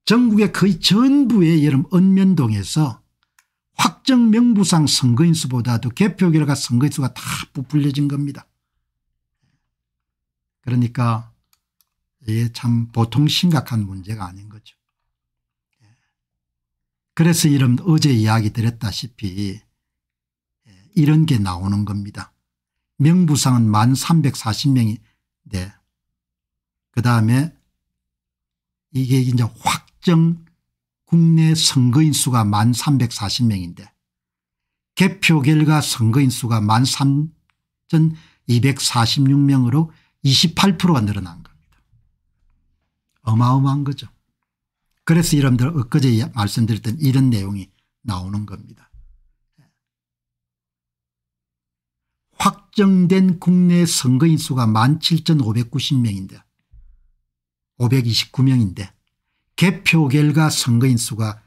전국의 거의 전부의 여름 읍면동에서 확정 명부상 선거인수보다도 개표 결과 선거인수가 다 부풀려진 겁니다. 그러니까 이게 참 보통 심각한 문제가 아닌 거죠. 예. 그래서 이런 어제 이야기 드렸다시피 예, 이런 게 나오는 겁니다. 명부상은 1 340명인데 그다음에 이게 이제 확정 국내 선거인 수가 1 340명인데 개표 결과 선거인 수가 1 3,246명으로 28%가 늘어난 겁니다. 어마어마한 거죠. 그래서 여러분들 엊그제 말씀드렸던 이런 내용이 나오는 겁니다. 확정된 국내 선거인 수가 17,590명인데 529명인데 개표 결과 선거인 수가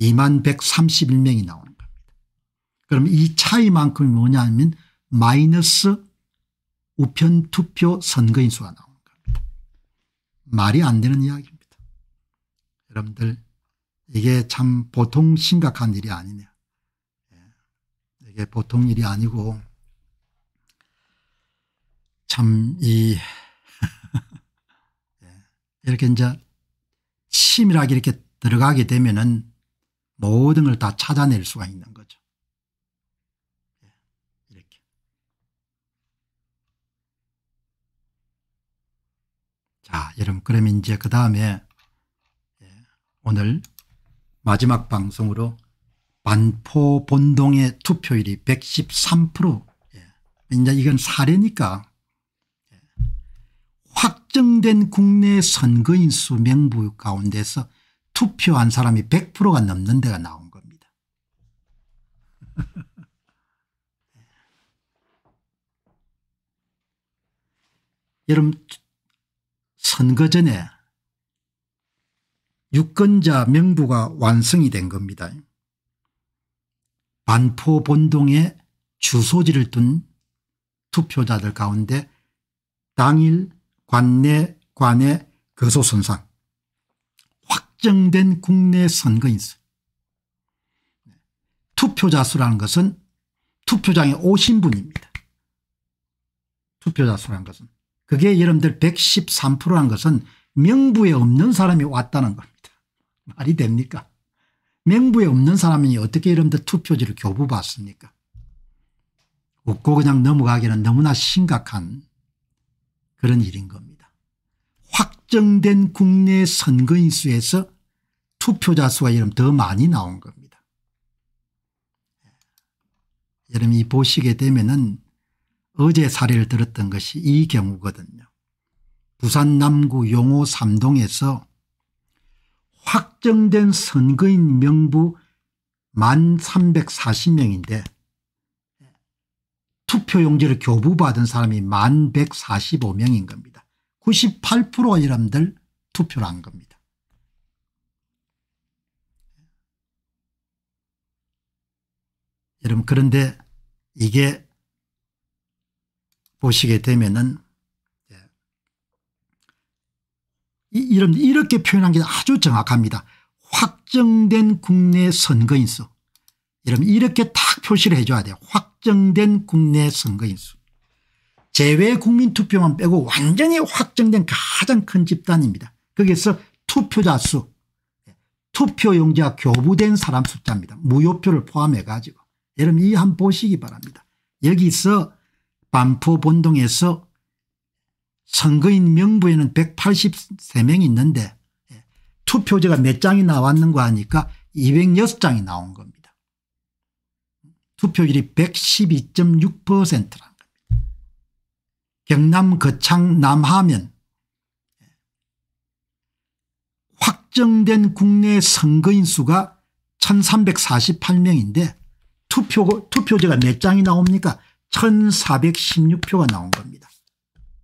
2만 131명이 나오는 겁니다. 그럼 이 차이만큼이 뭐냐 하면 마이너스 우편 투표 선거인 수가 나오는 겁니다. 말이 안 되는 이야기입니다. 여러분들 이게 참 보통 심각한 일이 아니냐. 예. 이게 보통 일이 아니고 참이 예. 이렇게 이제 치밀하게 이렇게 들어가게 되면은 모든 걸 다 찾아낼 수가 있는 거죠. 예, 이렇게. 자, 여러분, 그러면 이제 그 다음에 예, 오늘 마지막 방송으로 반포 본동의 투표율이 113% 예, 이제 이건 사례니까 확정된 국내 선거인 수 명부 가운데서 투표한 사람이 100%가 넘는 데가 나온 겁니다. 여러분 선거 전에 유권자 명부가 완성이 된 겁니다. 반포 본동에 주소지를 둔 투표자들 가운데 당일 관내 관의 거소선상 확정된 국내 선거인수 투표자 수라는 것은 투표장에 오신 분입니다. 투표자 수라는 것은 그게 여러분들 113%라는 것은 명부에 없는 사람이 왔다는 겁니다. 말이 됩니까? 명부에 없는 사람이 어떻게 여러분들 투표지를 교부받습니까? 웃고 그냥 넘어가기는 너무나 심각한 그런 일인 겁니다. 확정된 국내 선거인 수에서 투표자 수가 이름 더 많이 나온 겁니다. 예. 여러분이 보시게 되면은 어제 사례를 들었던 것이 이 경우거든요. 부산 남구 용호 삼동에서 확정된 선거인 명부 1 340명인데 투표용지를 교부받은 사람이 1145명인 겁니다. 98% 이람들 투표를 한 겁니다. 여러분 그런데 이게 보시게 되면은 예. 이런 이렇게 표현한 게 아주 정확합니다. 확정된 국내 선거인수. 여러분 이렇게 딱 표시를 해줘야 돼요. 확 확정된 국내 선거인수 제외 국민투표만 빼고 완전히 확정된 그 가장 큰 집단입니다. 거기에서 투표자 수 투표용지가 교부된 사람 숫자입니다. 무효표를 포함해 가지고 여러분 이한 보시기 바랍니다. 여기서 반포 본동에서 선거인 명부에는 183명이 있는데 예, 투표제가 몇 장이 나왔는가 하니까 206장이 나온 겁니다. 투표율이 112.6%라는 겁니다. 경남 거창 남하면 확정된 국내 선거인 수가 1348명인데 투표, 투표제가 몇 장이 나옵니까 1416표가 나온 겁니다.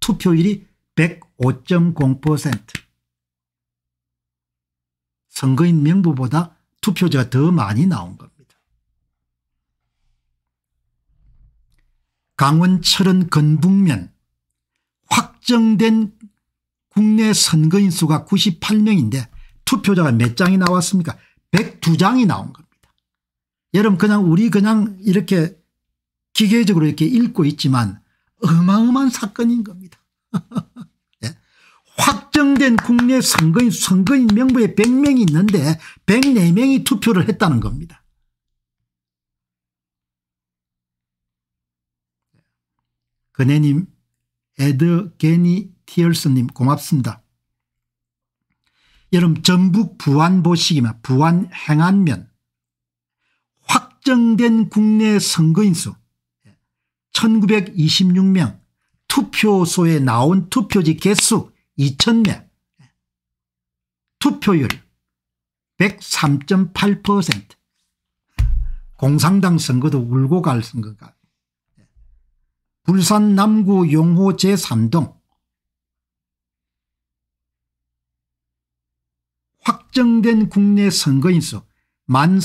투표율이 105.0% 선거인 명부보다 투표제가 더 많이 나온 겁니다. 강원철은 건북면 확정된 국내 선거인 수가 98명인데 투표자가 몇 장이 나왔습니까 102장이 나온 겁니다. 여러분 그냥 우리 그냥 이렇게 기계적으로 이렇게 읽고 있지만 어마어마한 사건인 겁니다. 네. 확정된 국내 선거인 선거인 명부에 100명이 있는데 104명이 투표를 했다는 겁니다. 은혜님, 에드 게니 티얼스님 고맙습니다. 여러분 전북 부안 보시기만 부안 행안면 확정된 국내 선거인수 1926명 투표소에 나온 투표지 개수 2000명 투표율 103.8% 공산당 선거도 울고 갈 선거가 불산 남구 용호 제3동 확정된 국내 선거인수 1만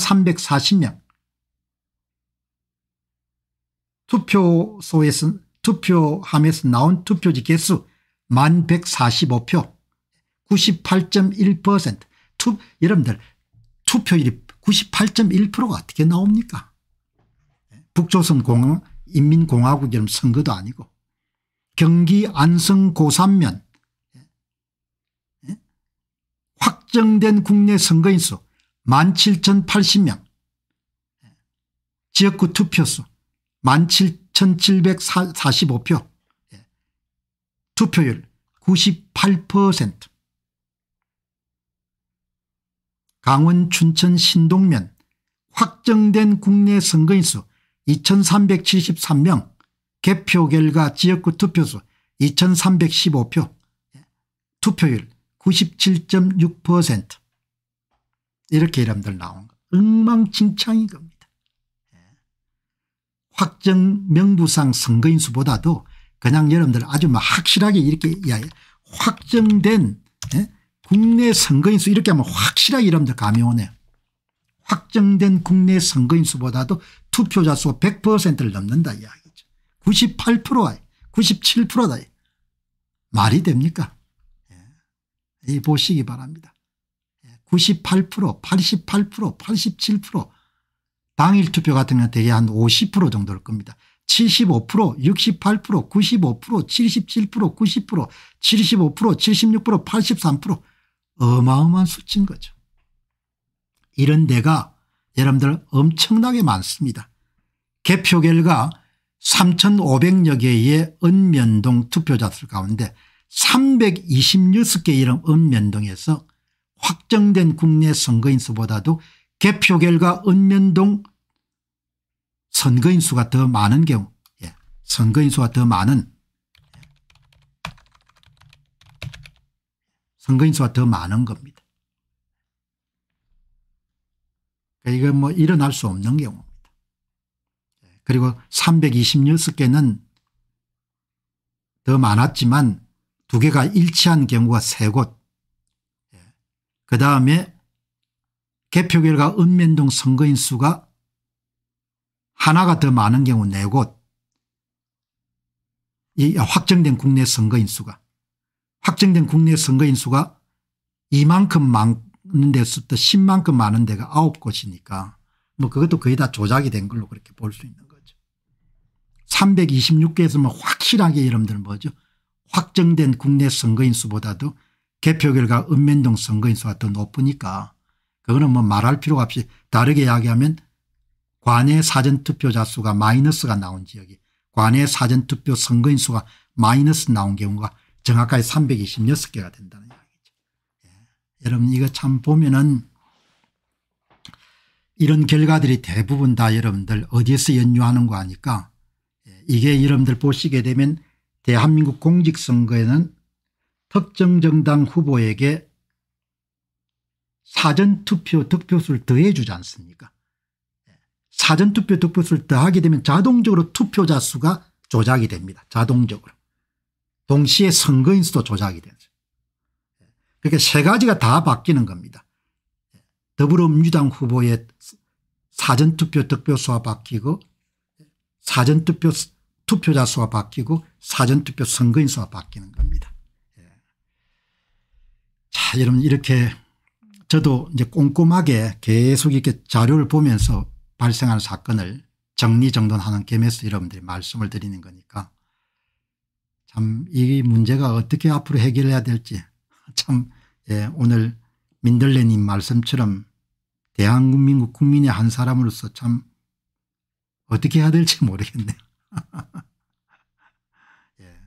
340명 투표소에서 투표함에서 나온 투표지 개수 1만 145표 98.1% 투, 여러분들 투표율이 98.1%가 어떻게 나옵니까? 북조선공항 인민공화국이라면 선거도 아니고 경기 안성 고산면 예? 예? 확정된 국내 선거인수 17,080명 예? 지역구 투표수 17,745표 투표율 98% 강원 춘천 신동면 확정된 국내 선거인수 2373명 개표 결과 지역구 투표수 2315표 예. 투표율 97.6% 이렇게 이름들 나온 거 엉망진창인 겁니다. 예. 확정 명부상 선거인 수보다도 그냥 여러분들 아주 막 뭐 확실하게 이렇게 확정된 예, 국내 선거인 수 이렇게 하면 확실하게 여러분들 감이 오네요. 확정된 국내 선거인 수보다도 투표자 수 100%를 넘는다 이야기죠. 98%와 97%다. 말이 됩니까? 예. 보시기 바랍니다. 98%, 88%, 87% 당일 투표 같은 경우는 대개 한50% 정도일 겁니다. 75%, 68%, 95%, 77%, 90%, 75%, 76%, 83% 어마어마한 수치인 거죠. 이런 데가 여러분들 엄청나게 많습니다. 개표 결과 3,500여 개의 읍면동 투표자들 가운데 326개 이름 읍면동에서 확정된 국내 선거인 수보다도 개표 결과 읍면동 선거인 수가 더 많은 경우 예. 선거인 수가 더 많은 선거인 수가 더 많은 겁니다. 그러니까 이건 뭐 일어날 수 없는 경우입니다. 그리고 326개는 더 많았지만 두 개가 일치한 경우가 세 곳. 예. 그 다음에 개표 결과 읍면동 선거인 수가 하나가 더 많은 경우 네 곳. 이 확정된 국내 선거인 수가. 확정된 국내 선거인 수가 이만큼 많, 많은 데서부터 10만큼 많은 데가 9곳이니까 뭐 그것도 거의 다 조작이 된 걸로 그렇게 볼 수 있는 거죠. 326개에서 뭐 확실하게 여러분들 뭐죠. 확정된 국내 선거인 수보다도 개표 결과 읍면동 선거인 수가 더 높으니까 그거는 뭐 말할 필요가 없이 다르게 이야기하면 관내 사전투표자 수가 마이너스가 나온 지역이 관내 사전투표 선거인 수가 마이너스 나온 경우가 정확하게 326개가 된다는 여러분 이거 참 보면은 이런 결과들이 대부분 다 여러분들 어디에서 연유하는 거 아니까 예, 이게 여러분들 보시게 되면 대한민국 공직선거에는 특정 정당 후보에게 사전투표 득표수를 더해 주지 않습니까 예, 사전투표 득표수를 더하게 되면 자동적으로 투표자 수가 조작이 됩니다 자동적으로 동시에 선거인수도 조작이 됩니다 이렇게 그러니까 세 가지가 다 바뀌는 겁니다. 더불어민주당 후보의 사전투표 득표수가 바뀌고 사전투표 투표자 수가 바뀌고 사전투표 선거인 수가 바뀌는 겁니다. 예. 자 여러분 이렇게 저도 이제 꼼꼼하게 계속 이렇게 자료를 보면서 발생한 사건을 정리정돈하는 겸해서 여러분들이 말씀을 드리는 거니까 참 이 문제가 어떻게 앞으로 해결해야 될지 참 예, 오늘 민들레님 말씀처럼 대한민국 국민의 한 사람으로서 참 어떻게 해야 될지 모르겠네요. 예.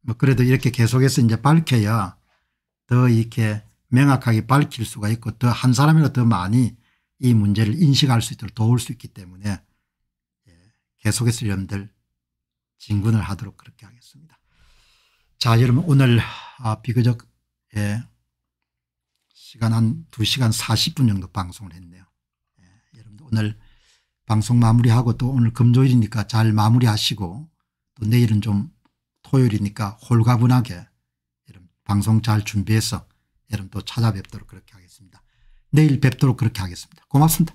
뭐 그래도 이렇게 계속해서 이제 밝혀야 더 이렇게 명확하게 밝힐 수가 있고 더 한 사람이라도 더 많이 이 문제를 인식할 수 있도록 도울 수 있기 때문에 예. 계속해서 여러분들 진군을 하도록 그렇게 하겠습니다. 자 여러분 오늘 아 비교적 예, 시간 한 2시간 40분 정도 방송을 했네요. 예, 여러분들 오늘 방송 마무리하고 또 오늘 금요일이니까 잘 마무리하시고 또 내일은 좀 토요일이니까 홀가분하게 방송 잘 준비해서 여러분 또 찾아뵙도록 그렇게 하겠습니다. 내일 뵙도록 그렇게 하겠습니다. 고맙습니다.